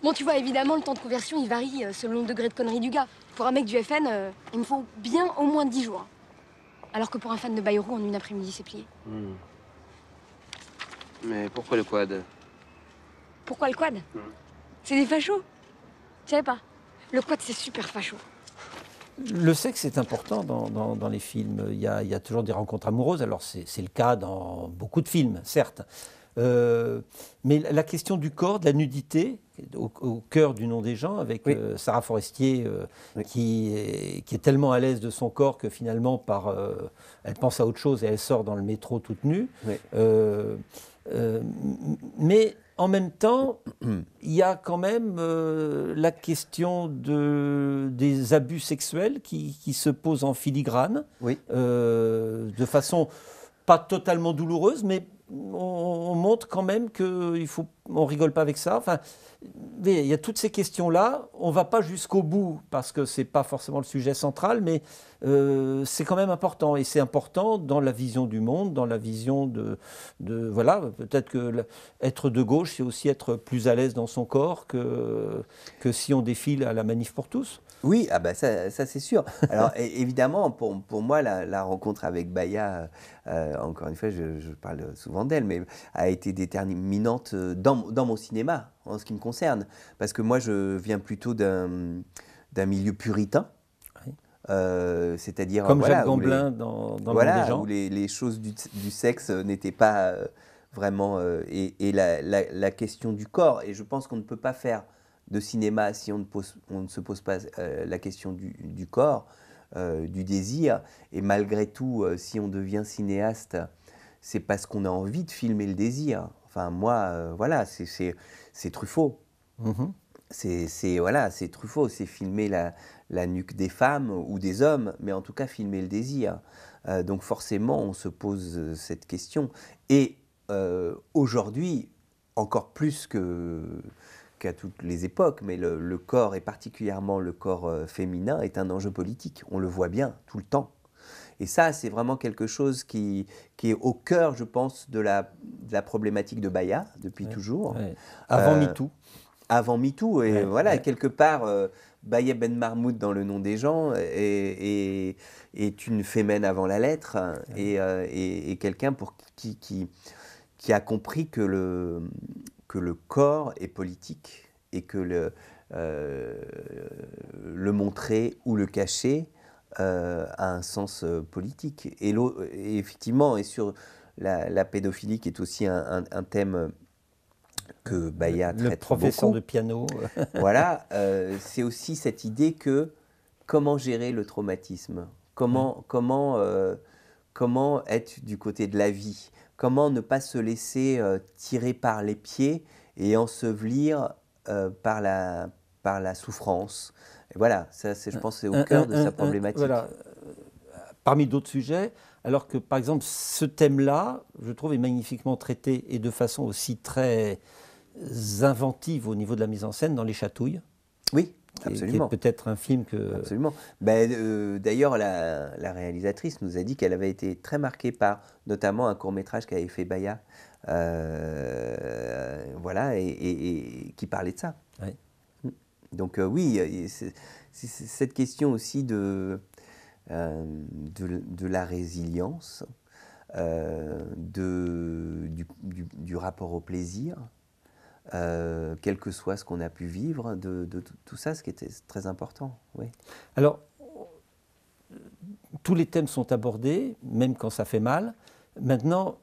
Bon, tu vois, évidemment, le temps de conversion, il varie euh, selon le degré de connerie du gars. Pour un mec du FN, euh, il me faut bien au moins 10 jours. Alors que pour un fan de Bayrou, en une après-midi, c'est plié. Hmm. Mais pourquoi le quad Pourquoi le quad hmm. C'est des fachos. Tu savais pas. Le quad, c'est super facho. Le sexe est important dans, les films. Il y, a, toujours des rencontres amoureuses. Alors, c'est le cas dans beaucoup de films, certes. Euh, mais la question du corps, de la nudité, au, cœur du nom des gens, avec euh, Sarah Forestier, euh, qui, est, tellement à l'aise de son corps que finalement, par, elle pense à autre chose et elle sort dans le métro toute nue. mais en même temps, il y a quand même euh, la question des abus sexuels qui, se posent en filigrane, euh, de façon pas totalement douloureuse, mais on, montre quand même qu'il faut, on rigole pas avec ça. Enfin, il y a toutes ces questions-là. On va pas jusqu'au bout parce que c'est pas forcément le sujet central, mais euh, c'est quand même important et c'est important dans la vision du monde, dans la vision de, voilà, peut-être que être de gauche, c'est aussi être plus à l'aise dans son corps que que si on défile à la manif pour tous. Oui, ah bah ça, ça c'est sûr. Alors évidemment, pour, pour moi, la, rencontre avec Baya, euh, encore une fois, je, parle souvent d'elle, mais a été déterminante euh, dans, dans, mon cinéma, en ce qui me concerne. Parce que moi, je viens plutôt d'un milieu puritain. Euh, c'est-à-dire. Comme Jacques Gamblin dans, dans le monde des gens. Où les, choses du, du sexe n'étaient pas vraiment. et, et la, la, la, question du corps. Et je pense qu'on ne peut pas faire de cinéma si on ne, se pose pas euh, la question du, corps, euh, du désir. Et malgré tout, euh, si on devient cinéaste, c'est parce qu'on a envie de filmer le désir. Enfin, moi, voilà, c'est Truffaut. Mm-hmm. C'est voilà, c'est Truffaut, c'est filmer la, la, nuque des femmes ou des hommes, mais en tout cas filmer le désir. donc forcément, on se pose cette question. Et aujourd'hui, encore plus que à toutes les époques, mais le, corps, et particulièrement le corps euh, féminin, est un enjeu politique. On le voit bien tout le temps. Et ça, c'est vraiment quelque chose qui, qui est au cœur, je pense, de la, la problématique de Baïa depuis toujours. Avant euh, MeToo. Avant MeToo. Et voilà, quelque part, euh, Baïa Ben Marmoud dans Le Nom des gens est, une fémène avant la lettre euh, et, quelqu'un pour qui, qui, qui, a compris que le, que le corps est politique et que le, euh, le montrer ou le cacher euh, a un sens euh, politique. Et, effectivement, et sur la, la, pédophilie qui est aussi un, thème que Baya traite Le professeur de piano. voilà, c'est aussi cette idée que comment gérer le traumatisme, comment, comment, comment être du côté de la vie. Comment ne pas se laisser euh, tirer par les pieds et ensevelir euh, par, la, par la souffrance et Voilà, je pense c'est au cœur de sa problématique. Parmi d'autres sujets, alors que par exemple ce thème-là, je trouve, est magnifiquement traité et de façon aussi très euh, inventive au niveau de la mise en scène dans Les Chatouilles. Oui. Absolument. peut-être un film que. Absolument. Ben, euh, D'ailleurs, la, réalisatrice nous a dit qu'elle avait été très marquée par notamment un court-métrage qu'avait fait Baya, euh, voilà, et, qui parlait de ça. Mm. Donc, euh, oui, c'est cette question aussi de, de, la résilience, de, du, rapport au plaisir. Euh, quel que soit ce qu'on a pu vivre, de, tout ça, ce qui était très important. Oui. Alors, tous les thèmes sont abordés, même quand ça fait mal. Maintenant,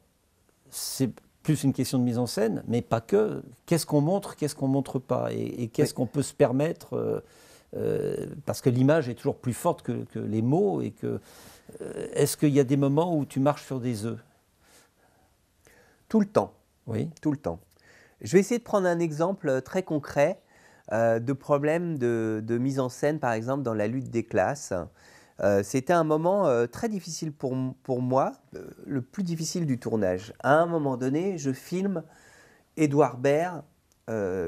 c'est plus une question de mise en scène, mais pas que. Qu'est-ce qu'on montre, qu'est-ce qu'on montre pas, et, qu'est-ce qu'on peut se permettre euh, euh, parce que l'image est toujours plus forte que, les mots et que est-ce qu'il y a des moments où tu marches sur des œufs Tout le temps. Oui. Tout le temps. Je vais essayer de prendre un exemple euh, très concret euh, de problème de, mise en scène, par exemple, dans la lutte des classes. Euh, c'était un moment très difficile pour, pour moi, le plus difficile du tournage. À un moment donné, je filme Édouard Baird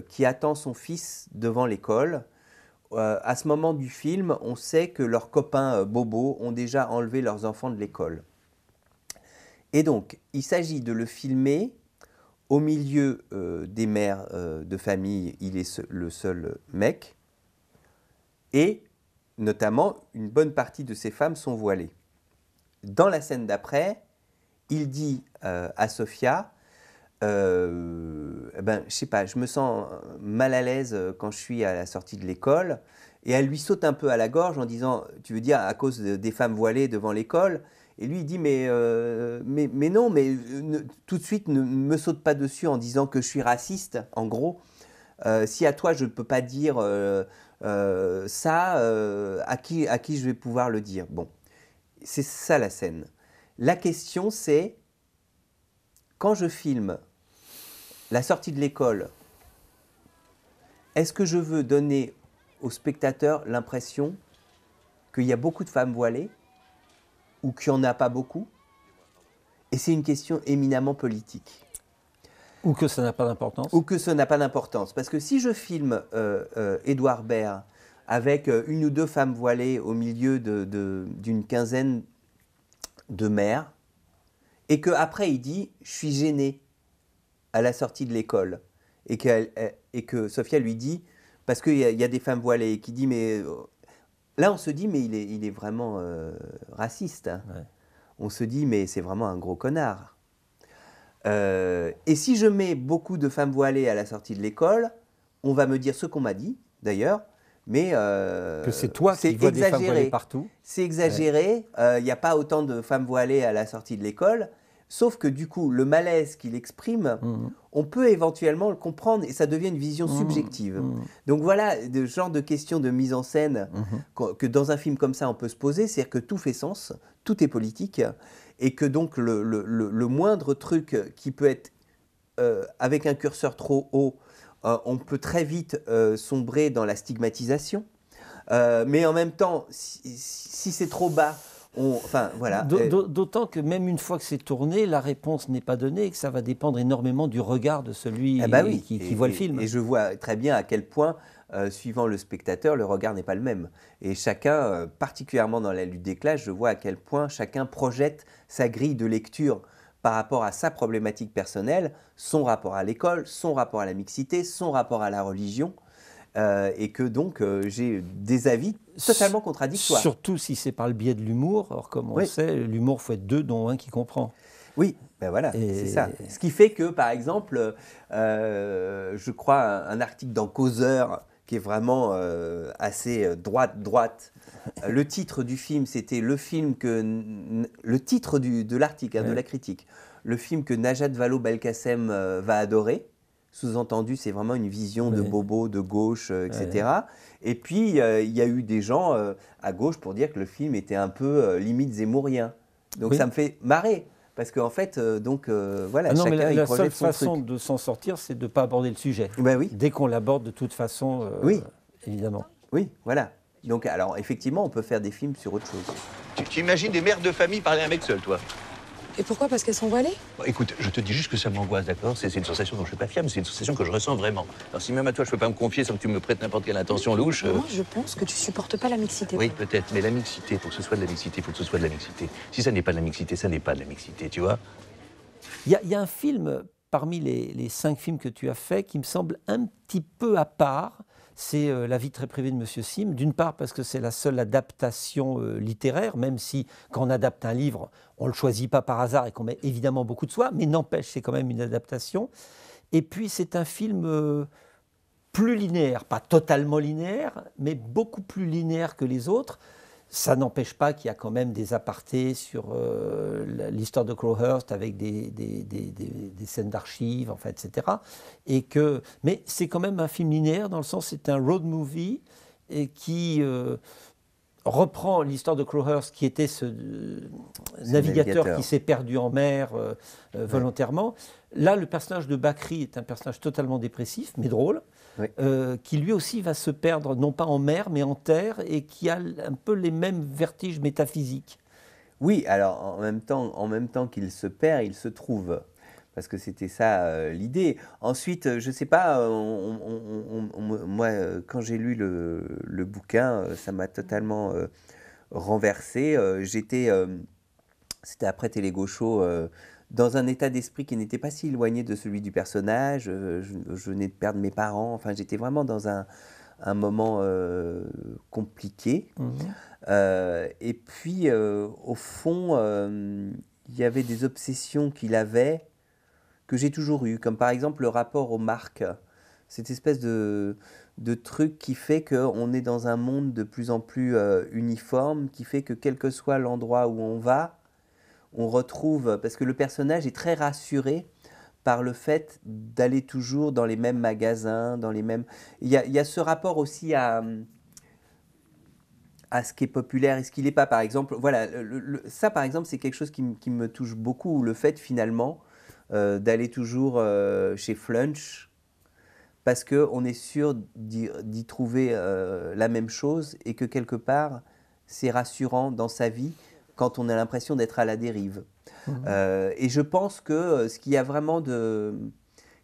qui attend son fils devant l'école. à ce moment du film, on sait que leurs copains bobos ont déjà enlevé leurs enfants de l'école. Et donc, il s'agit de le filmer au milieu euh, des mères euh, de famille, il est le seul mec. Et notamment, une bonne partie de ces femmes sont voilées. Dans la scène d'après, il dit euh, à Sofia, eh ben, je sais pas, je me sens mal à l'aise quand je suis à la sortie de l'école. Et elle lui saute un peu à la gorge en disant, tu veux dire, à cause des femmes voilées devant l'école et lui, il dit mais, euh, mais, non, mais euh, tout de suite, ne me saute pas dessus en disant que je suis raciste, en gros. Euh, si à toi, je ne peux pas dire ça, à, qui, à qui je vais pouvoir le dire Bon, c'est ça la scène. La question, c'est quand je filme la sortie de l'école, est-ce que je veux donner au spectateur l'impression qu'il y a beaucoup de femmes voilées ou qu'il n'y en a pas beaucoup. Et c'est une question éminemment politique. Ou que ça n'a pas d'importance. Ou que ça n'a pas d'importance. Parce que si je filme Edouard euh, euh, Baird avec euh, une ou deux femmes voilées au milieu d'une quinzaine de mères, et qu'après il dit « je suis gêné » à la sortie de l'école, et, que Sophia lui dit « parce qu'il y, a des femmes voilées », et qui dit « mais Là, on se dit, mais il est, vraiment euh, raciste. Hein. On se dit, mais c'est vraiment un gros connard. Euh, et si je mets beaucoup de femmes voilées à la sortie de l'école, on va me dire ce qu'on m'a dit, d'ailleurs, mais... Euh, que c'est toi qui vois des partout. C'est exagéré, il n'y a pas autant de femmes voilées à la sortie de l'école. Sauf que du coup, le malaise qu'il exprime, mmh. on peut éventuellement le comprendre et ça devient une vision mmh. subjective. Mmh. Donc voilà le genre de questions de mise en scène que, dans un film comme ça on peut se poser, c'est-à-dire que tout fait sens, tout est politique et que donc le, moindre truc qui peut être euh, avec un curseur trop haut, euh, on peut très vite euh, sombrer dans la stigmatisation. mais en même temps, si c'est trop bas, enfin, voilà. Euh, d'autant que même une fois que c'est tourné, la réponse n'est pas donnée et que ça va dépendre énormément du regard de celui eh ben qui, voit le film. Et je vois très bien à quel point, euh, suivant le spectateur, le regard n'est pas le même. Et chacun, euh, particulièrement dans la lutte des classes, je vois à quel point chacun projette sa grille de lecture par rapport à sa problématique personnelle, son rapport à l'école, son rapport à la mixité, son rapport à la religion. Euh, et que donc euh, j'ai des avis totalement contradictoires. Surtout si c'est par le biais de l'humour. Or, comme on sait, l'humour, faut être deux, dont un qui comprend. Oui, ben voilà, c'est ça. Ce qui fait que, par exemple, euh, je crois un, article dans Causeur qui est vraiment assez droite droite. le titre du film, c'était le film que le titre de l'article, hein, de la critique, le film que Najat valo belkacem va adorer. Sous-entendu, c'est vraiment une vision de bobo, de gauche, euh, etc. Et puis, il y a eu des gens euh, à gauche pour dire que le film était un peu euh, limite zémourien. Donc, ça me fait marrer. Parce qu'en fait, donc, voilà, ah non, mais la, seule façon de s'en sortir, c'est de ne pas aborder le sujet. Ben oui. Dès qu'on l'aborde, de toute façon, oui. évidemment. Oui, voilà. Donc, alors, effectivement, on peut faire des films sur autre chose. Tu imagines des mères de famille parler à un mec seul, toi et pourquoi Parce qu'elles sont voilées Écoute, je te dis juste que ça m'angoisse, d'accord C'est une sensation dont je ne suis pas fier, mais c'est une sensation que je ressens vraiment. Alors si même à toi, je ne peux pas me confier sans que tu me prêtes n'importe quelle intention louche... Moi, euh, je pense que tu supportes pas la mixité. Oui, peut-être, mais la mixité, pour que ce soit de la mixité, il faut que ce soit de la mixité. Si ça n'est pas de la mixité, ça n'est pas de la mixité, tu vois Il y, a un film parmi les, cinq films que tu as fait qui me semble un petit peu à part, c'est euh, La vie très privée de M. Sim, d'une part parce que c'est la seule adaptation euh, littéraire, même si quand on adapte un livre, on ne le choisit pas par hasard et qu'on met évidemment beaucoup de soi, mais n'empêche, c'est quand même une adaptation. Et puis c'est un film euh, plus linéaire, pas totalement linéaire, mais beaucoup plus linéaire que les autres. Ça n'empêche pas qu'il y a quand même des apartés sur euh, l'histoire de Crowhurst avec des, des, des, des scènes d'archives, fait etc. Et que, mais c'est quand même un film linéaire dans le sens c'est un road movie et qui euh, reprend l'histoire de Crowhurst qui était ce, euh, navigateur, qui s'est perdu en mer volontairement. Là, le personnage de Bakri est un personnage totalement dépressif mais drôle. Euh, qui lui aussi va se perdre, non pas en mer, mais en terre, et qui a un peu les mêmes vertiges métaphysiques. Oui, alors en même temps, en même temps qu'il se perd, il se trouve parce que c'était ça euh, l'idée. Ensuite, euh, je ne sais pas, on, moi, quand j'ai lu le, bouquin, ça m'a totalement renversé. J'étais, c'était après Télé Gaucho, dans un état d'esprit qui n'était pas si éloigné de celui du personnage. Euh, je, venais de perdre mes parents. Enfin, j'étais vraiment dans un, moment euh, compliqué. Mhm. Euh, et puis, au fond, il y avait des obsessions qu'il avait que j'ai toujours eues, comme par exemple le rapport aux marques. Cette espèce de, de truc qui fait qu'on est dans un monde de plus en plus uniforme, qui fait que quel que soit l'endroit où on va, on retrouve, parce que le personnage est très rassuré par le fait d'aller toujours dans les mêmes magasins, dans les mêmes... Il y a, ce rapport aussi à, à ce qui est populaire et ce qui n'est pas, par exemple. Voilà, ça, par exemple, c'est quelque chose qui, me touche beaucoup, le fait, finalement, euh, d'aller toujours euh, chez Flunch, parce qu'on est sûr d'y trouver euh, la même chose et que, quelque part, c'est rassurant dans sa vie quand on a l'impression d'être à la dérive. Mmh. Euh, et je pense que euh, ce qu'il y a vraiment de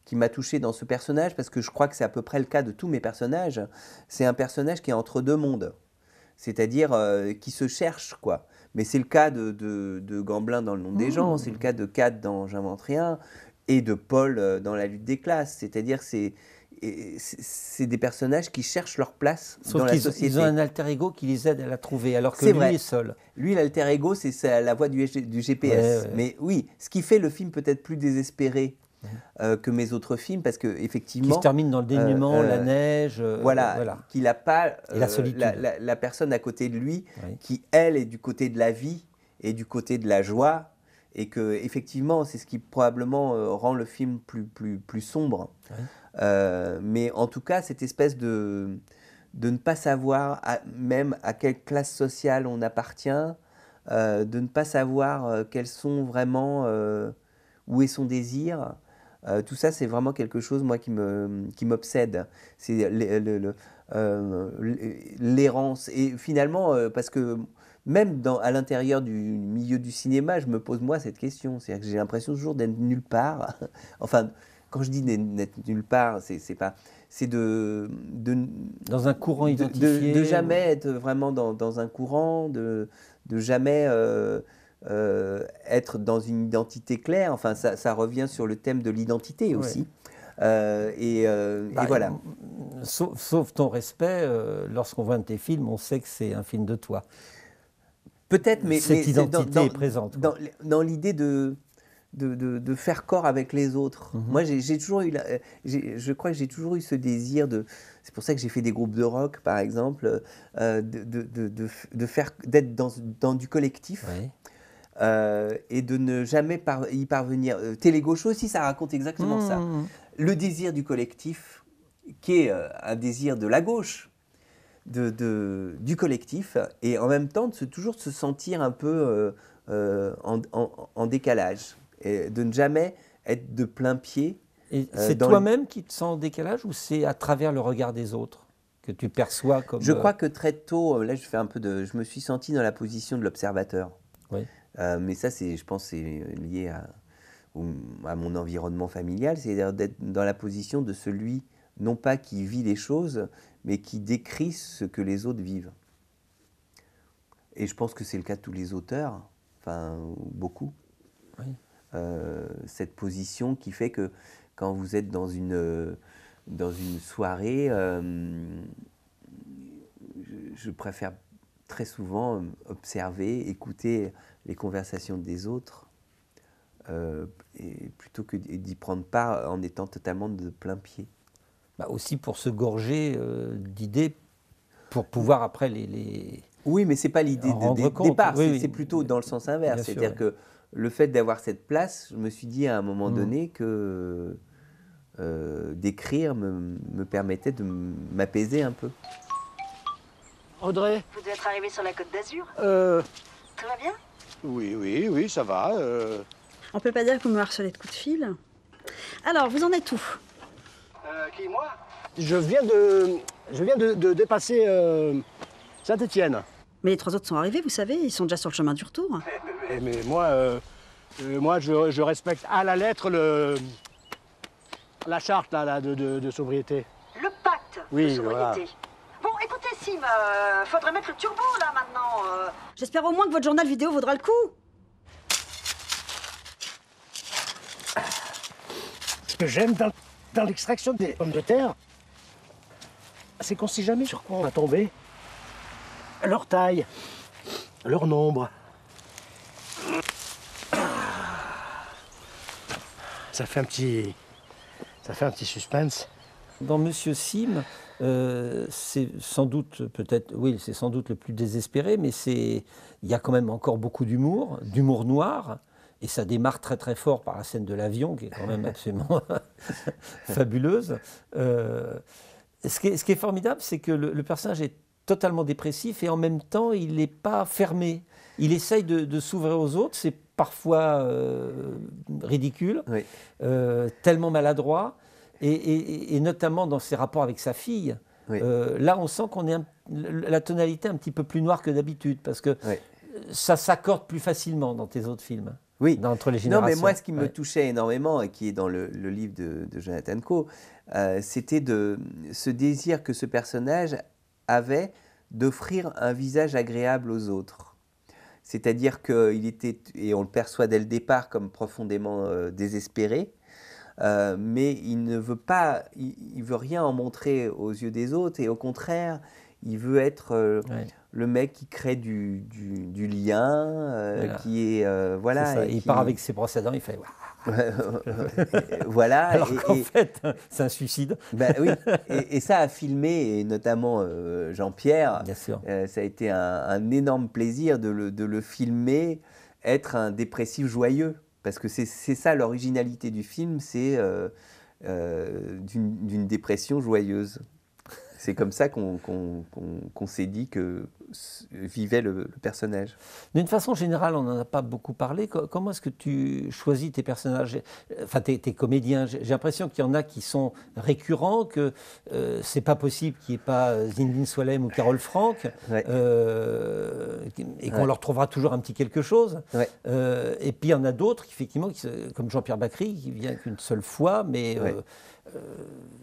qui m'a touché dans ce personnage, parce que je crois que c'est à peu près le cas de tous mes personnages, c'est un personnage qui est entre deux mondes, c'est-à-dire euh, qui se cherche, quoi. Mais c'est le cas de, Gamblin dans Le Nom des mmh. gens, c'est le cas de Cad dans J'invente rien, et de Paul dans La lutte des classes, c'est-à-dire c'est c'est des personnages qui cherchent leur place dans la société. Ils ont un alter ego qui les aide à la trouver, alors que est lui vrai. est seul. Lui, l'alter ego, c'est la voix du, GPS. Mais oui, ce qui fait le film peut-être plus désespéré euh, que mes autres films, parce que effectivement, qui se termine dans le dénuement, euh, euh, la neige, voilà, qu'il n'a pas la, La, personne à côté de lui, qui elle est du côté de la vie et du côté de la joie, et que effectivement c'est ce qui probablement euh, rend le film plus, plus, plus sombre. Euh, mais en tout cas cette espèce de, de ne pas savoir à, même à quelle classe sociale on appartient, euh, de ne pas savoir quels sont vraiment, où est son désir, tout ça, c'est vraiment quelque chose, moi, qui me Qui m'obsède c'est l'errance. et finalement, parce que même dans, à l'intérieur du milieu du cinéma, je me pose moi cette question. C'est-à-dire que j'ai l'impression toujours d'être nulle part. enfin, quand je dis d'être nulle part, c'est pas. C'est de, Dans un courant identifié. De, jamais être vraiment dans, dans, un courant, de, de jamais. Euh, euh, être dans une identité claire, enfin ça, revient sur le thème de l'identité aussi. Euh, et, bah, voilà. Sauf, ton respect, lorsqu'on voit un de tes films, on sait que c'est un film de toi. Peut-être, mais cette identité dans, présente. Dans, l'idée de, de, de, faire corps avec les autres. Mhm. Moi, j'ai toujours eu, je crois que j'ai toujours eu ce désir de. C'est pour ça que j'ai fait des groupes de rock, par exemple, euh, de, de, faire, d'être dans, dans, du collectif. Euh, et de ne jamais y parvenir. Euh, Télégauche aussi, ça raconte exactement ça. Mhm. Le désir du collectif, qui est un désir de la gauche, de, du collectif et en même temps de toujours se sentir un peu euh, euh, en, décalage et de ne jamais être de plein pied. Et euh, c'est toi-même qui te sens en décalage ou c'est à travers le regard des autres que tu perçois comme. Je crois que très tôt, là je fais un peu de, je me suis senti dans la position de l'observateur. Oui. mais ça, c'est, je pense, c'est lié à, à, mon environnement familial, c'est à dire d'être dans la position de celui, non pas qui vit les choses, mais qui décrit ce que les autres vivent. Et je pense que c'est le cas de tous les auteurs, enfin beaucoup. Euh, cette position qui fait que quand vous êtes dans une, euh, dans une soirée, euh, je, préfère très souvent observer, écouter les conversations des autres, plutôt que d'y prendre part en étant totalement de plein pied. Bah, aussi pour se gorger euh, d'idées pour pouvoir après les. oui, mais ce n'est pas l'idée de, départ, c'est plutôt dans le sens inverse. C'est-à-dire que le fait d'avoir cette place, je me suis dit à un moment mm. donné que euh, d'écrire me, permettait de m'apaiser un peu. Audrey Vous devez être arrivé sur la côte d'Azur Euh. Tout va bien Oui, oui, oui, ça va. On euh. On peut pas dire que vous me harceliez de coups de fil. Alors, vous en êtes où euh, qui, moi Je viens de, je viens de, dépasser euh, Saint-Étienne. Mais les trois autres sont arrivés, vous savez, ils sont déjà sur le chemin du retour. Eh, eh, mais, moi, euh, moi je, respecte à la lettre le, la charte là, de, sobriété. Le pacte de sobriété. Bon, écoutez, Sim, faudrait mettre le turbo là maintenant. J'espère au moins que votre journal vidéo vaudra le coup. Ce que j'aime dans dans l'extraction des pommes de terre, c'est qu'on ne sait jamais sur quoi on va tomber. Leur taille, leur nombre. Ça fait un petit, ça fait un petit suspense. Dans Monsieur Sim, euh, c'est sans doute peut-être, oui, c'est sans doute le plus désespéré, mais c'est, il y a quand même encore beaucoup d'humour, d'humour noir. Et ça démarre très très fort par la scène de l'avion, qui est quand même absolument fabuleuse. Euh, ce, qui est, ce, qui est, formidable, c'est que le, personnage est totalement dépressif et en même temps, il n'est pas fermé. Il essaye de, s'ouvrir aux autres, c'est parfois euh, ridicule, euh, tellement maladroit, et, notamment dans ses rapports avec sa fille. là, on sent qu'on est la tonalité un petit peu plus noire que d'habitude, parce que ça s'accorde plus facilement dans tes autres films oui. entre les générations. Non, mais moi, ce qui me touchait énormément et qui est dans le, livre de, Jonathan Coe, euh, c'était de ce désir que ce personnage avait d'offrir un visage agréable aux autres. C'est-à-dire qu'il était, et on le perçoit dès le départ comme profondément euh, désespéré, euh, mais il ne veut pas, il, veut rien en montrer aux yeux des autres, et au contraire, il veut être le mec qui crée du, lien, euh, qui est euh, voilà. il part avec ses brosses à dents, il fait. voilà. Alors et, fait, c'est un suicide. Ben, oui. et, ça a filmé, et notamment euh, Jean-Pierre. ça a été un, énorme plaisir de le, de le, filmer, être un dépressif joyeux, parce que c'est ça l'originalité du film, c'est d'une dépression joyeuse c'est comme ça qu'on s'est dit que vivait le, personnage. D'une façon générale, on n'en a pas beaucoup parlé. Comment est-ce que tu choisis tes personnages, enfin tes, comédiens J'ai l'impression qu'il y en a qui sont récurrents, que ce euh, c'est pas possible qu'il n'y ait pas euh, Zindine Soilem ou Carole Franck, euh, et qu'on leur trouvera toujours un petit quelque chose. et puis il y en a d'autres, effectivement, comme Jean-Pierre Bacry, qui vient qu'une seule fois, mais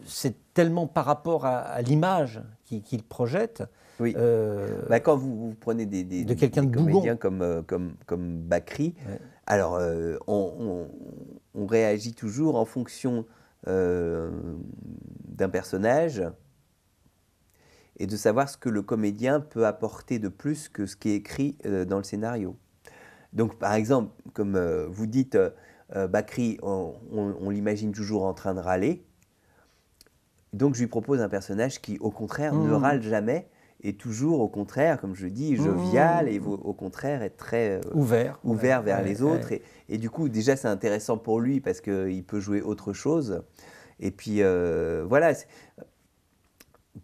c'est tellement par rapport à, l'image qu'il projette. Oui. Euh, bah, quand vous, prenez des, de quelqu'un de comédiens euh, comme, comme, Bakri, alors euh, on, réagit toujours en fonction d'un personnage et de savoir ce que le comédien peut apporter de plus que ce qui est écrit dans le scénario. Donc par exemple, comme vous dites, Bakri, on l'imagine toujours en train de râler. Donc je lui propose un personnage qui, au contraire, ne mmh. râle jamais et toujours, au contraire, comme je dis, jovial mmh. et au contraire est très euh, ouvert, ouvert vers les autres. Et, du coup, déjà, c'est intéressant pour lui parce qu'il peut jouer autre chose. Et puis, euh, voilà.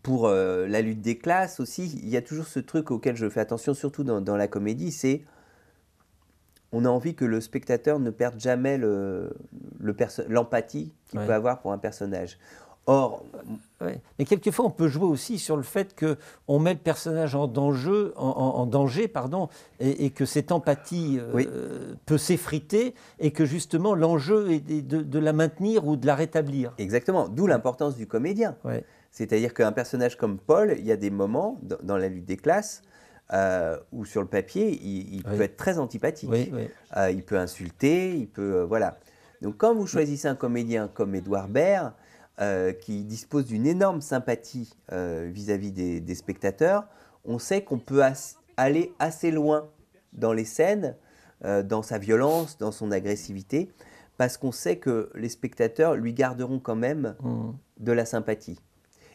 Pour euh, la lutte des classes aussi, il y a toujours ce truc auquel je fais attention, surtout dans, la comédie, c'est on a envie que le spectateur ne perde jamais l'empathie qu'il peut avoir pour un personnage. Or, euh, mais quelquefois, on peut jouer aussi sur le fait qu'on met le personnage en danger, en, danger pardon, et, que cette empathie euh, peut s'effriter et que justement l'enjeu est de, la maintenir ou de la rétablir. Exactement, d'où l'importance du comédien. C'est-à-dire qu'un personnage comme Paul, il y a des moments dans, la lutte des classes euh, où sur le papier, il, peut être très antipathique. Euh, il peut insulter, il peut... voilà. Donc quand vous choisissez un comédien comme Édouard Baird, euh, qui dispose d'une énorme sympathie euh, vis-à-vis des, spectateurs, on sait qu'on peut aller assez loin dans les scènes, euh, dans sa violence, dans son agressivité, parce qu'on sait que les spectateurs lui garderont quand même mm. de la sympathie.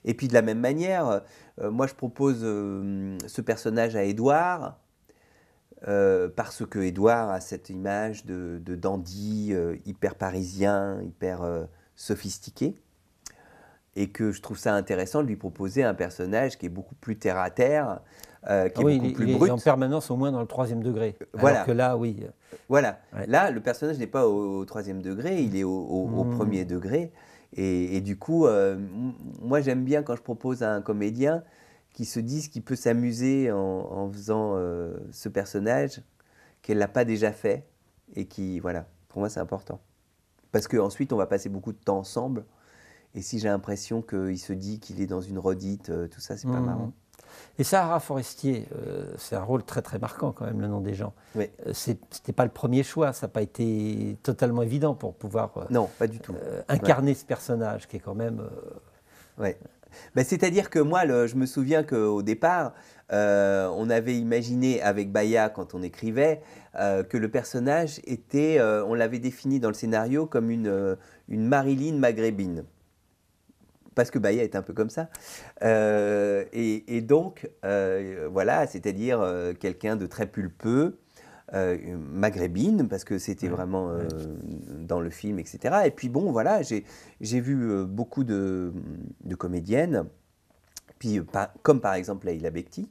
Et puis de la même manière, moi je propose ce personnage à Édouard, parce que Édouard a cette image de, dandy hyper parisien, hyper sophistiqué et que je trouve ça intéressant de lui proposer un personnage qui est beaucoup plus terre à terre, euh, qui est ah beaucoup plus brut. en permanence au moins dans le troisième degré. Euh, voilà. que là, oui. Voilà. Là, le personnage n'est pas au, troisième degré, il est au, hmm. premier degré. Et, du coup, euh, moi, j'aime bien quand je propose à un comédien qui se dise qu'il peut s'amuser en, faisant ce personnage qu'elle l'a pas déjà fait et qui, voilà, pour moi, c'est important. Parce qu'ensuite, on va passer beaucoup de temps ensemble et si j'ai l'impression qu'il se dit qu'il est dans une redite, euh, tout ça, c'est pas mmh. marrant. Et Sarah Forestier, euh, c'est un rôle très très marquant quand même, le nom des gens. Euh, ce n'était C'était pas le premier choix, ça n'a pas été totalement évident pour pouvoir non, pas du tout. incarner ce personnage qui est quand même. Ouais. Bah, c'est-à-dire que moi, je me souviens qu'au départ, on avait imaginé avec Baya, quand on écrivait, que le personnage était, on l'avait défini dans le scénario comme une, une Marilyn maghrébine parce que Baïa est un peu comme ça. Euh, et, donc, euh, voilà, c'est-à-dire euh, quelqu'un de très pulpeux, maghrébine, parce que c'était vraiment dans le film, etc. Et puis bon, voilà, j'ai vu beaucoup de, comédiennes, puis, comme par exemple Leïla Bekti,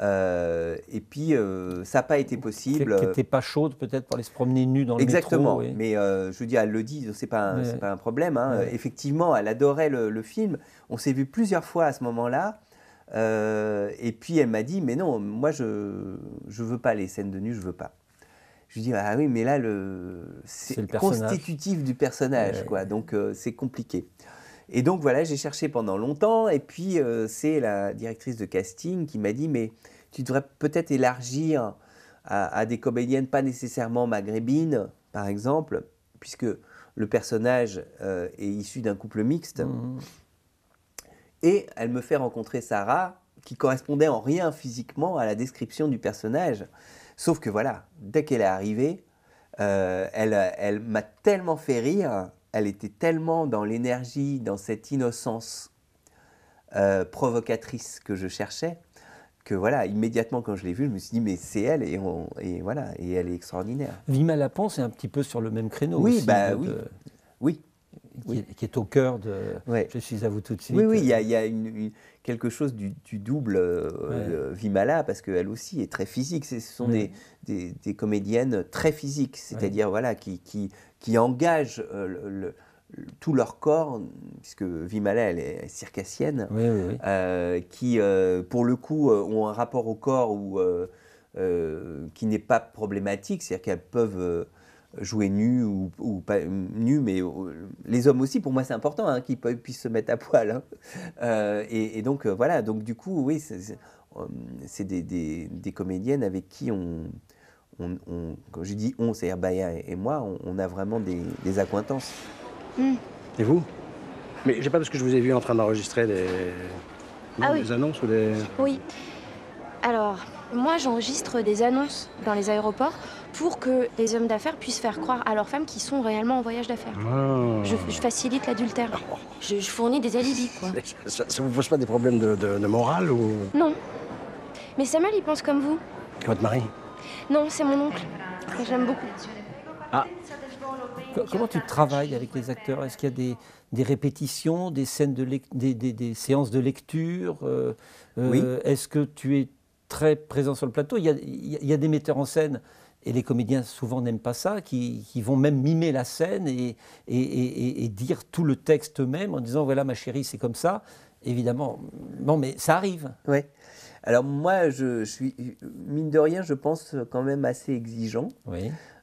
euh, et puis, euh, ça n'a pas été possible. Qui n'était pas chaude peut-être pour aller se promener nu dans le Exactement. métro. Exactement. Mais euh, je veux dire, elle le dit, c'est pas, pas un problème. Hein. Effectivement, elle adorait le, film. On s'est vu plusieurs fois à ce moment-là. et puis elle m'a dit, mais non, moi je ne veux pas les scènes de nu, je veux pas. Je lui dis, ah oui, mais là, le, c'est constitutif du personnage, quoi, donc c'est compliqué. Et donc voilà, j'ai cherché pendant longtemps, et puis euh, c'est la directrice de casting qui m'a dit, mais tu devrais peut-être élargir à, des comédiennes pas nécessairement maghrébines, par exemple, puisque le personnage euh, est issu d'un couple mixte. Mmh. Et elle me fait rencontrer Sarah, qui correspondait en rien physiquement à la description du personnage. Sauf que voilà, dès qu'elle est arrivée, euh, elle m'a tellement fait rire elle était tellement dans l'énergie, dans cette innocence euh, provocatrice que je cherchais, que voilà, immédiatement quand je l'ai vue, je me suis dit, mais c'est elle, et, et voilà, et elle est extraordinaire. Vima Lapan, c'est un petit peu sur le même créneau oui, aussi, Bah, oui, oui. Qui, est au cœur de Je suis à vous tout de suite. Oui, oui, il y a, une, quelque chose du, double euh, euh, Vimala, parce qu'elle aussi est très physique. ce sont mm. des, des, comédiennes très physiques, c'est-à-dire voilà, qui, qui, qui engagent euh, le, tout leur corps, puisque Vimala, elle est circassienne, qui, pour le coup, ont un rapport au corps qui n'est pas problématique, c'est-à-dire qu'elles peuvent jouer nu ou, pas nu, mais euh, les hommes aussi, pour moi c'est important hein, qu'ils puissent se mettre à poil. Hein. Euh, et, donc euh, voilà, donc du coup, oui, c'est des, comédiennes avec qui on, quand je dis on, c'est à dire et, et moi, on, a vraiment des, des accointances. Et vous Mais j'ai pas parce que je vous ai vu en train d'enregistrer des, ah annonces ou des... Oui. Alors, moi j'enregistre des annonces dans les aéroports pour que les hommes d'affaires puissent faire croire à leurs femmes qu'ils sont réellement en voyage d'affaires. Ah. Je, facilite l'adultère. Je, fournis des alibis, quoi. Ça, ne vous pose pas des problèmes de, morale ou Non. Mais Samuel, il pense comme vous. Et votre mari Non, c'est mon oncle. Et j'aime beaucoup. Ah. Comment tu travailles avec les acteurs Est-ce qu'il y a des, répétitions, des, scènes de des, séances de lecture euh, euh, oui. Est-ce que tu es très présent sur le plateau il il y, a, des metteurs en scène et les comédiens souvent n'aiment pas ça, qui, vont même mimer la scène et, et, dire tout le texte même en disant voilà ma chérie c'est comme ça. Évidemment, non mais ça arrive. Oui. Alors moi je, suis mine de rien je pense quand même assez exigeant.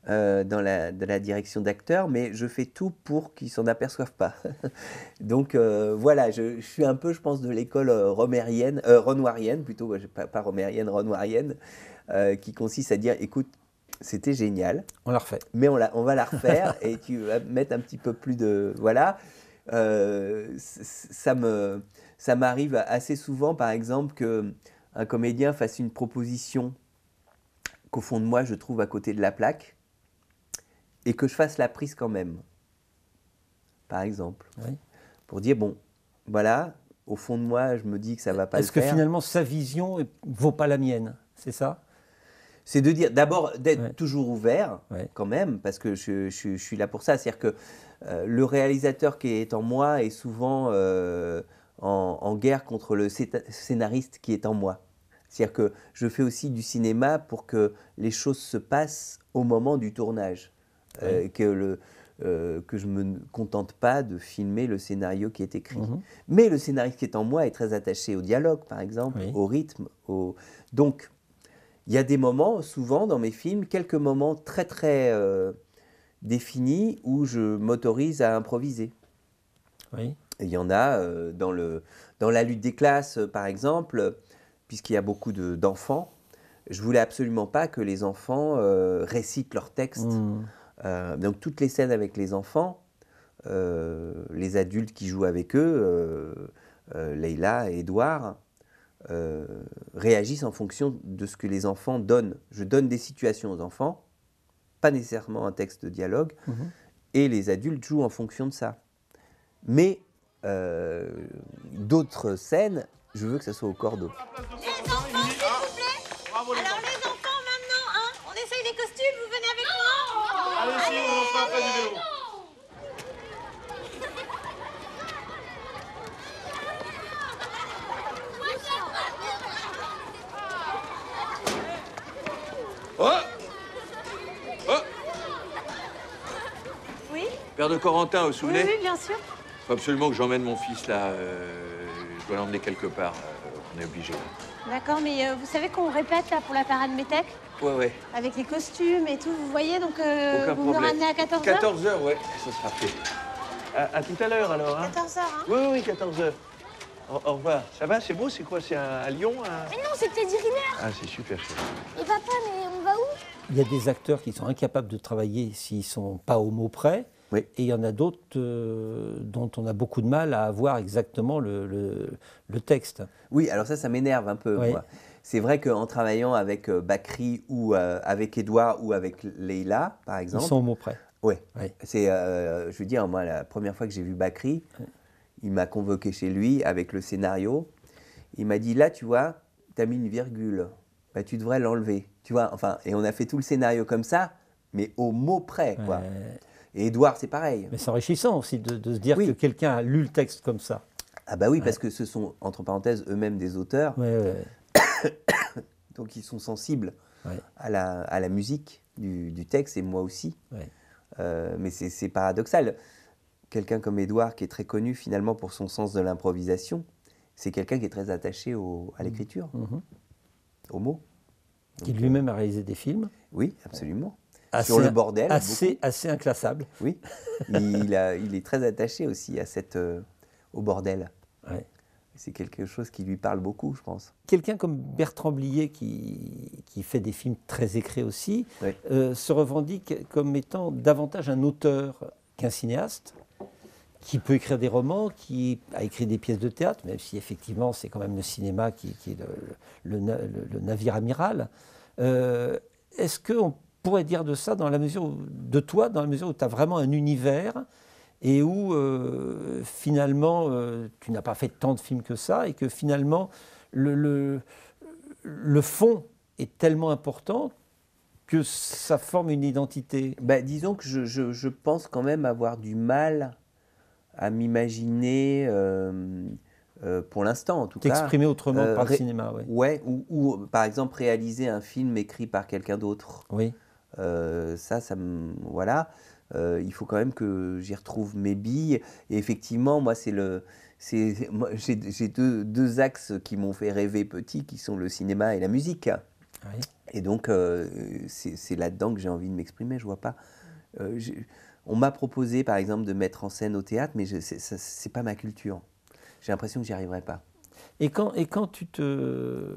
Euh, dans, la, la, direction d'acteurs, mais je fais tout pour qu'ils s'en aperçoivent pas. Donc euh, voilà, je, suis un peu, je pense, de l'école euh, romérienne, euh, renoirienne plutôt, pas, pas romérienne, renoirienne, qui consiste à dire, écoute, c'était génial. On la refait. Mais on, on va la refaire et tu vas mettre un petit peu plus de. Voilà. Euh, ça me ça m'arrive assez souvent, par exemple, qu'un comédien fasse une proposition qu'au fond de moi je trouve à côté de la plaque et que je fasse la prise quand même. Par exemple, pour dire bon, voilà, au fond de moi je me dis que ça va pas. Est-ce que finalement sa vision vaut pas la mienne, c'est ça c'est de dire d'abord d'être toujours ouvert, quand même, parce que je, je, suis là pour ça. C'est-à-dire que euh, le réalisateur qui est en moi est souvent euh, en, guerre contre le scénariste qui est en moi. C'est-à-dire que je fais aussi du cinéma pour que les choses se passent au moment du tournage. Euh, que le, que je ne me contente pas de filmer le scénario qui est écrit. Mhm. Mais le scénariste qui est en moi est très attaché au dialogue, par exemple, au rythme. Au... Donc, il y a des moments, souvent dans mes films, quelques moments très très euh, définis où je m'autorise à improviser. Oui. il y en a euh, dans, le, dans la lutte des classes, euh, par exemple, puisqu'il y a beaucoup d'enfants. Je je voulais absolument pas que les enfants récitent leurs textes. Mmh. donc toutes les scènes avec les enfants, les adultes qui jouent avec eux, Leila et Édouard, euh, réagissent en fonction de ce que les enfants donnent. Je donne des situations aux enfants, pas nécessairement un texte de dialogue, mhm. et les adultes jouent en fonction de ça. Mais euh, d'autres scènes, je veux que ça soit au cordeau. de Corentin, vous vous souvenez oui, bien sûr. Faut absolument que j'emmène mon fils là. Euh, je dois l'emmener quelque part. Euh, on est obligé. D'accord, mais euh, vous savez qu'on répète là pour la parade Métec Ouais, ouais. Avec les costumes et tout, vous voyez, donc vous me ramenez à 14h 14h, ouais, ça sera fait. À, tout à l'heure alors. 14h, hein. hein Oui, oui, 14h. Au, revoir. Ça va, c'est beau C'est quoi C'est à, Lyon Mais non, c'est Teddy Riner Ah, c'est super chouette. Et papa, mais on va où Il y a des acteurs qui sont incapables de travailler s'ils sont pas au mot près. Et il y en a d'autres euh, dont on a beaucoup de mal à avoir exactement le, texte. Oui, alors ça, ça m'énerve un peu. C'est vrai qu'en travaillant avec euh, Bakri ou euh, avec Edouard ou avec Leila, par exemple. Ils sont au mot près. Oui. C'est, je veux dire, moi, la première fois que j'ai vu Bakri, il m'a convoqué chez lui avec le scénario. Il m'a dit là, tu vois, tu as mis une virgule. Bah, tu devrais l'enlever. Tu vois, enfin, et on a fait tout le scénario comme ça, mais au mot près, quoi. Et Edouard, c'est pareil. Mais c'est enrichissant aussi de, se dire que quelqu'un a lu le texte comme ça. Ah bah oui, parce que ce sont, entre parenthèses, eux-mêmes des auteurs. Donc ils sont sensibles à la, musique du, texte, et moi aussi. Euh, mais c'est paradoxal. Quelqu'un comme Edouard, qui est très connu finalement pour son sens de l'improvisation, c'est quelqu'un qui est très attaché à l'écriture, mhm. au aux mots. Qui lui-même euh, a réalisé des films. Oui, absolument sur le bordel. Assez, assez inclassable. Oui, il, a, il, est très attaché aussi à cette, euh, au bordel. C'est quelque chose qui lui parle beaucoup, je pense. Quelqu'un comme Bertrand Blier, qui, qui, fait des films très écrits aussi, euh, se revendique comme étant davantage un auteur qu'un cinéaste, qui peut écrire des romans, qui a écrit des pièces de théâtre, même si effectivement c'est quand même le cinéma qui, est le, navire amiral. Euh, est-ce qu'on pourrait dire de ça dans la mesure de toi, dans la mesure où tu as vraiment un univers et où euh, finalement euh, tu n'as pas fait tant de films que ça et que finalement le, le, fond est tellement important que ça forme une identité. Bah, disons que je, pense quand même avoir du mal à m'imaginer, euh, pour l'instant en tout cas. T'exprimer autrement par le cinéma, oui. Ouais, ou, ou par exemple réaliser un film écrit par quelqu'un d'autre. Oui. Euh, ça, ça me. Voilà. Euh, il faut quand même que j'y retrouve mes billes. Et effectivement, moi, c'est le j'ai deux, deux, axes qui m'ont fait rêver petit, qui sont le cinéma et la musique. Et donc, euh, c'est là-dedans que j'ai envie de m'exprimer, je vois pas. on m'a proposé, par exemple, de mettre en scène au théâtre, mais c'est pas ma culture. J'ai l'impression que j'y arriverai pas. Et quand, et quand tu te...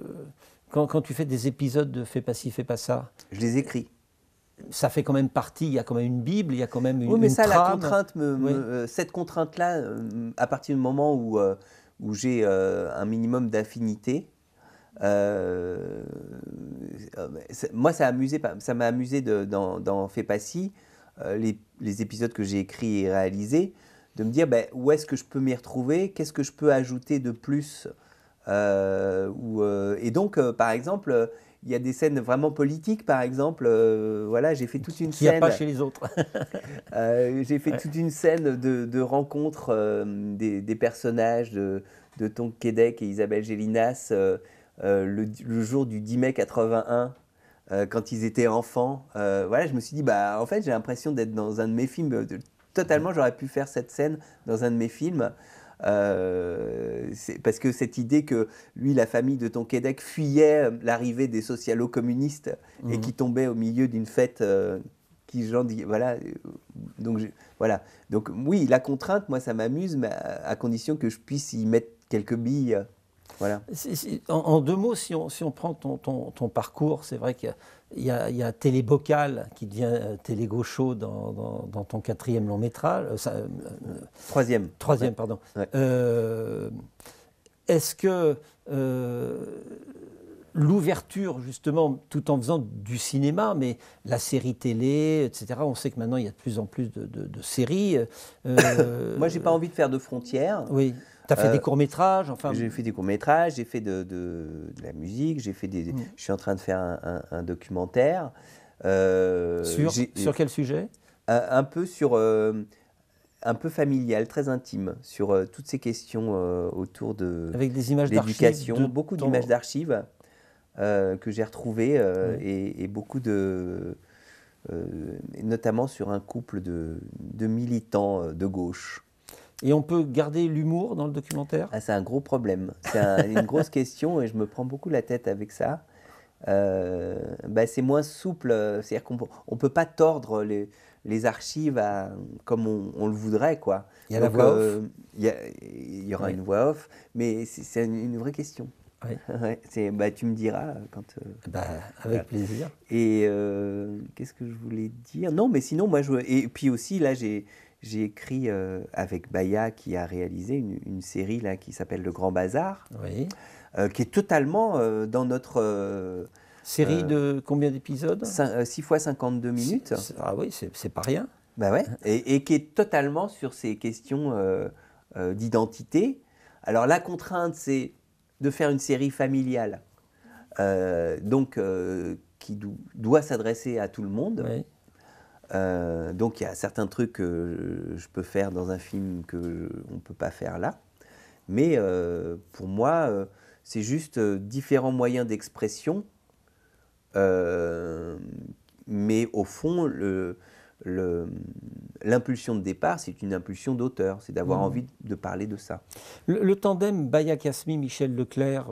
Quand, quand tu fais des épisodes de Fais pas ci, fais pas ça Je les écris ça fait quand même partie, il y a quand même une Bible, il y a quand même une, oui, mais ça, La contrainte euh, cette contrainte-là, euh, à partir du moment où, euh, où j'ai un minimum d'affinité, bah, moi, ça m'a amusé, ça amusé de, dans, dans Fais pas si, les, épisodes que j'ai écrits et réalisés, de me dire bah, où est-ce que je peux m'y retrouver, qu'est-ce que je peux ajouter de plus. et donc, par exemple, il y a des scènes vraiment politiques, par exemple. Euh, voilà, j'ai fait toute une scène. Il a pas chez les autres. Euh, j'ai fait toute une scène de, rencontre euh, des, personnages de, de Tonk Kedek et Isabelle Gélinas le, jour du 10 mai 81. quand ils étaient enfants, voilà, je me suis dit, bah, en fait, j'ai l'impression d'être dans un de mes films. De, totalement, j'aurais pu faire cette scène dans un de mes films. Euh, c'est parce que cette idée que lui, la famille de ton Québec fuyait euh, l'arrivée des socialo-communistes et mhm. qui tombait au milieu d'une fête euh, qui, j'en dis, voilà. Donc, voilà. Donc, oui, la contrainte, moi, ça m'amuse, mais à, condition que je puisse y mettre quelques billes. Voilà. En, deux mots, si on, si on prend ton, ton, ton parcours, c'est vrai qu'il y a il y a, télé qui devient euh, Télé-Gaucho dans, ton quatrième long métrage. Euh, euh, troisième. Troisième, pardon. Est-ce que l'ouverture, justement, tout en faisant du cinéma, mais la série télé, etc., on sait que maintenant il y a de plus en plus de, de séries. Moi, j'ai pas envie de faire de frontières. Oui. Tu fait des euh, courts-métrages enfin... J'ai fait des courts-métrages, j'ai fait de, la musique, j'ai fait des... Mm. Je suis en train de faire un, documentaire. Euh, sur, sur quel sujet euh, un, peu sur un peu familial, très intime, sur toutes ces questions autour de Avec des images d'éducation, beaucoup d'images d'archives que j'ai retrouvées mm. et, beaucoup de, notamment sur un couple de, de militants de gauche et on peut garder l'humour dans le documentaire ah, C'est un gros problème. C'est une grosse question et je me prends beaucoup la tête avec ça. Euh, bah, c'est moins souple. Euh, c'est-à-dire qu'on ne peut pas tordre les, les archives comme on, le voudrait. Quoi. Il y a euh, Il y, aura une voix off, mais c'est une, vraie question. ouais, bah, tu me diras quand. Eh bah, avec plaisir. Et qu'est-ce que je voulais dire Non, mais sinon, moi, je. Et puis aussi, là, j'ai j'ai écrit euh, avec Baya qui a réalisé une, série là qui s'appelle Le Grand Bazar, euh, qui est totalement euh, dans notre série de combien d'épisodes 6 fois 52 minutes. ah oui, c'est pas rien. Bah ouais, et, qui est totalement sur ces questions d'identité. Alors la contrainte, c'est de faire une série familiale, donc qui doit s'adresser à tout le monde. Oui euh, donc il y a certains trucs que je peux faire dans un film qu'on ne peut pas faire là. Mais euh, pour moi, euh, c'est juste différents moyens d'expression. mais au fond, l'impulsion de départ, c'est une impulsion d'auteur, c'est d'avoir mmh. envie de parler de ça. Le, tandem baya casmi michel Leclerc,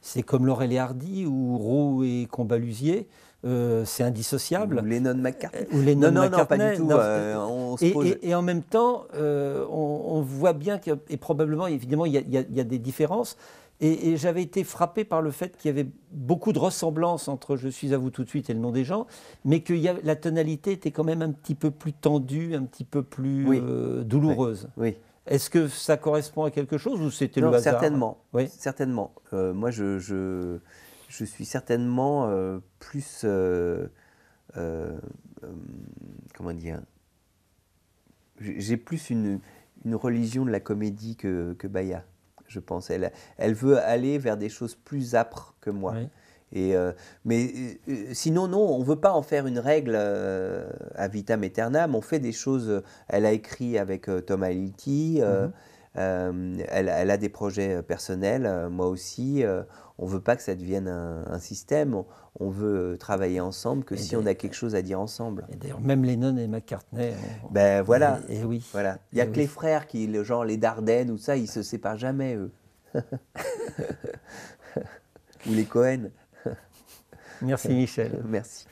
c'est comme Laurel et Hardy ou Rowe et Combalusier. Euh, c'est indissociable. Ou Lennon McCartney. Ou Lennon non, non, non, pas du tout. Euh, et, en même temps, euh, on, voit bien que, et probablement, évidemment, il y, a des différences. Et, j'avais été frappé par le fait qu'il y avait beaucoup de ressemblances entre Je suis à vous tout de suite et le nom des gens, mais que la tonalité était quand même un petit peu plus tendue, un petit peu plus douloureuse. Oui. Est-ce que ça correspond à quelque chose ou c'était le hasard Certainement. Oui. Certainement. moi, je... je je suis certainement euh, plus. Euh, euh, comment dire J'ai plus une, une, religion de la comédie que, que Baya, je pense. Elle, elle veut aller vers des choses plus âpres que moi. Et mais sinon, non, on ne veut pas en faire une règle à vitam aeternam. On fait des choses. elle a écrit avec Tom Aliti. Mm-hmm. elle, elle, a des projets personnels, moi aussi on veut pas que ça devienne un, système, on, veut euh, travailler ensemble que si on a quelque chose à dire ensemble. Et d'ailleurs, même Lennon et McCartney. ben voilà. Et, oui. Voilà. Il n'y a que les frères qui, genre les Dardennes ou ça, ils se séparent jamais, eux. ou les Cohen. Merci Michel. Merci.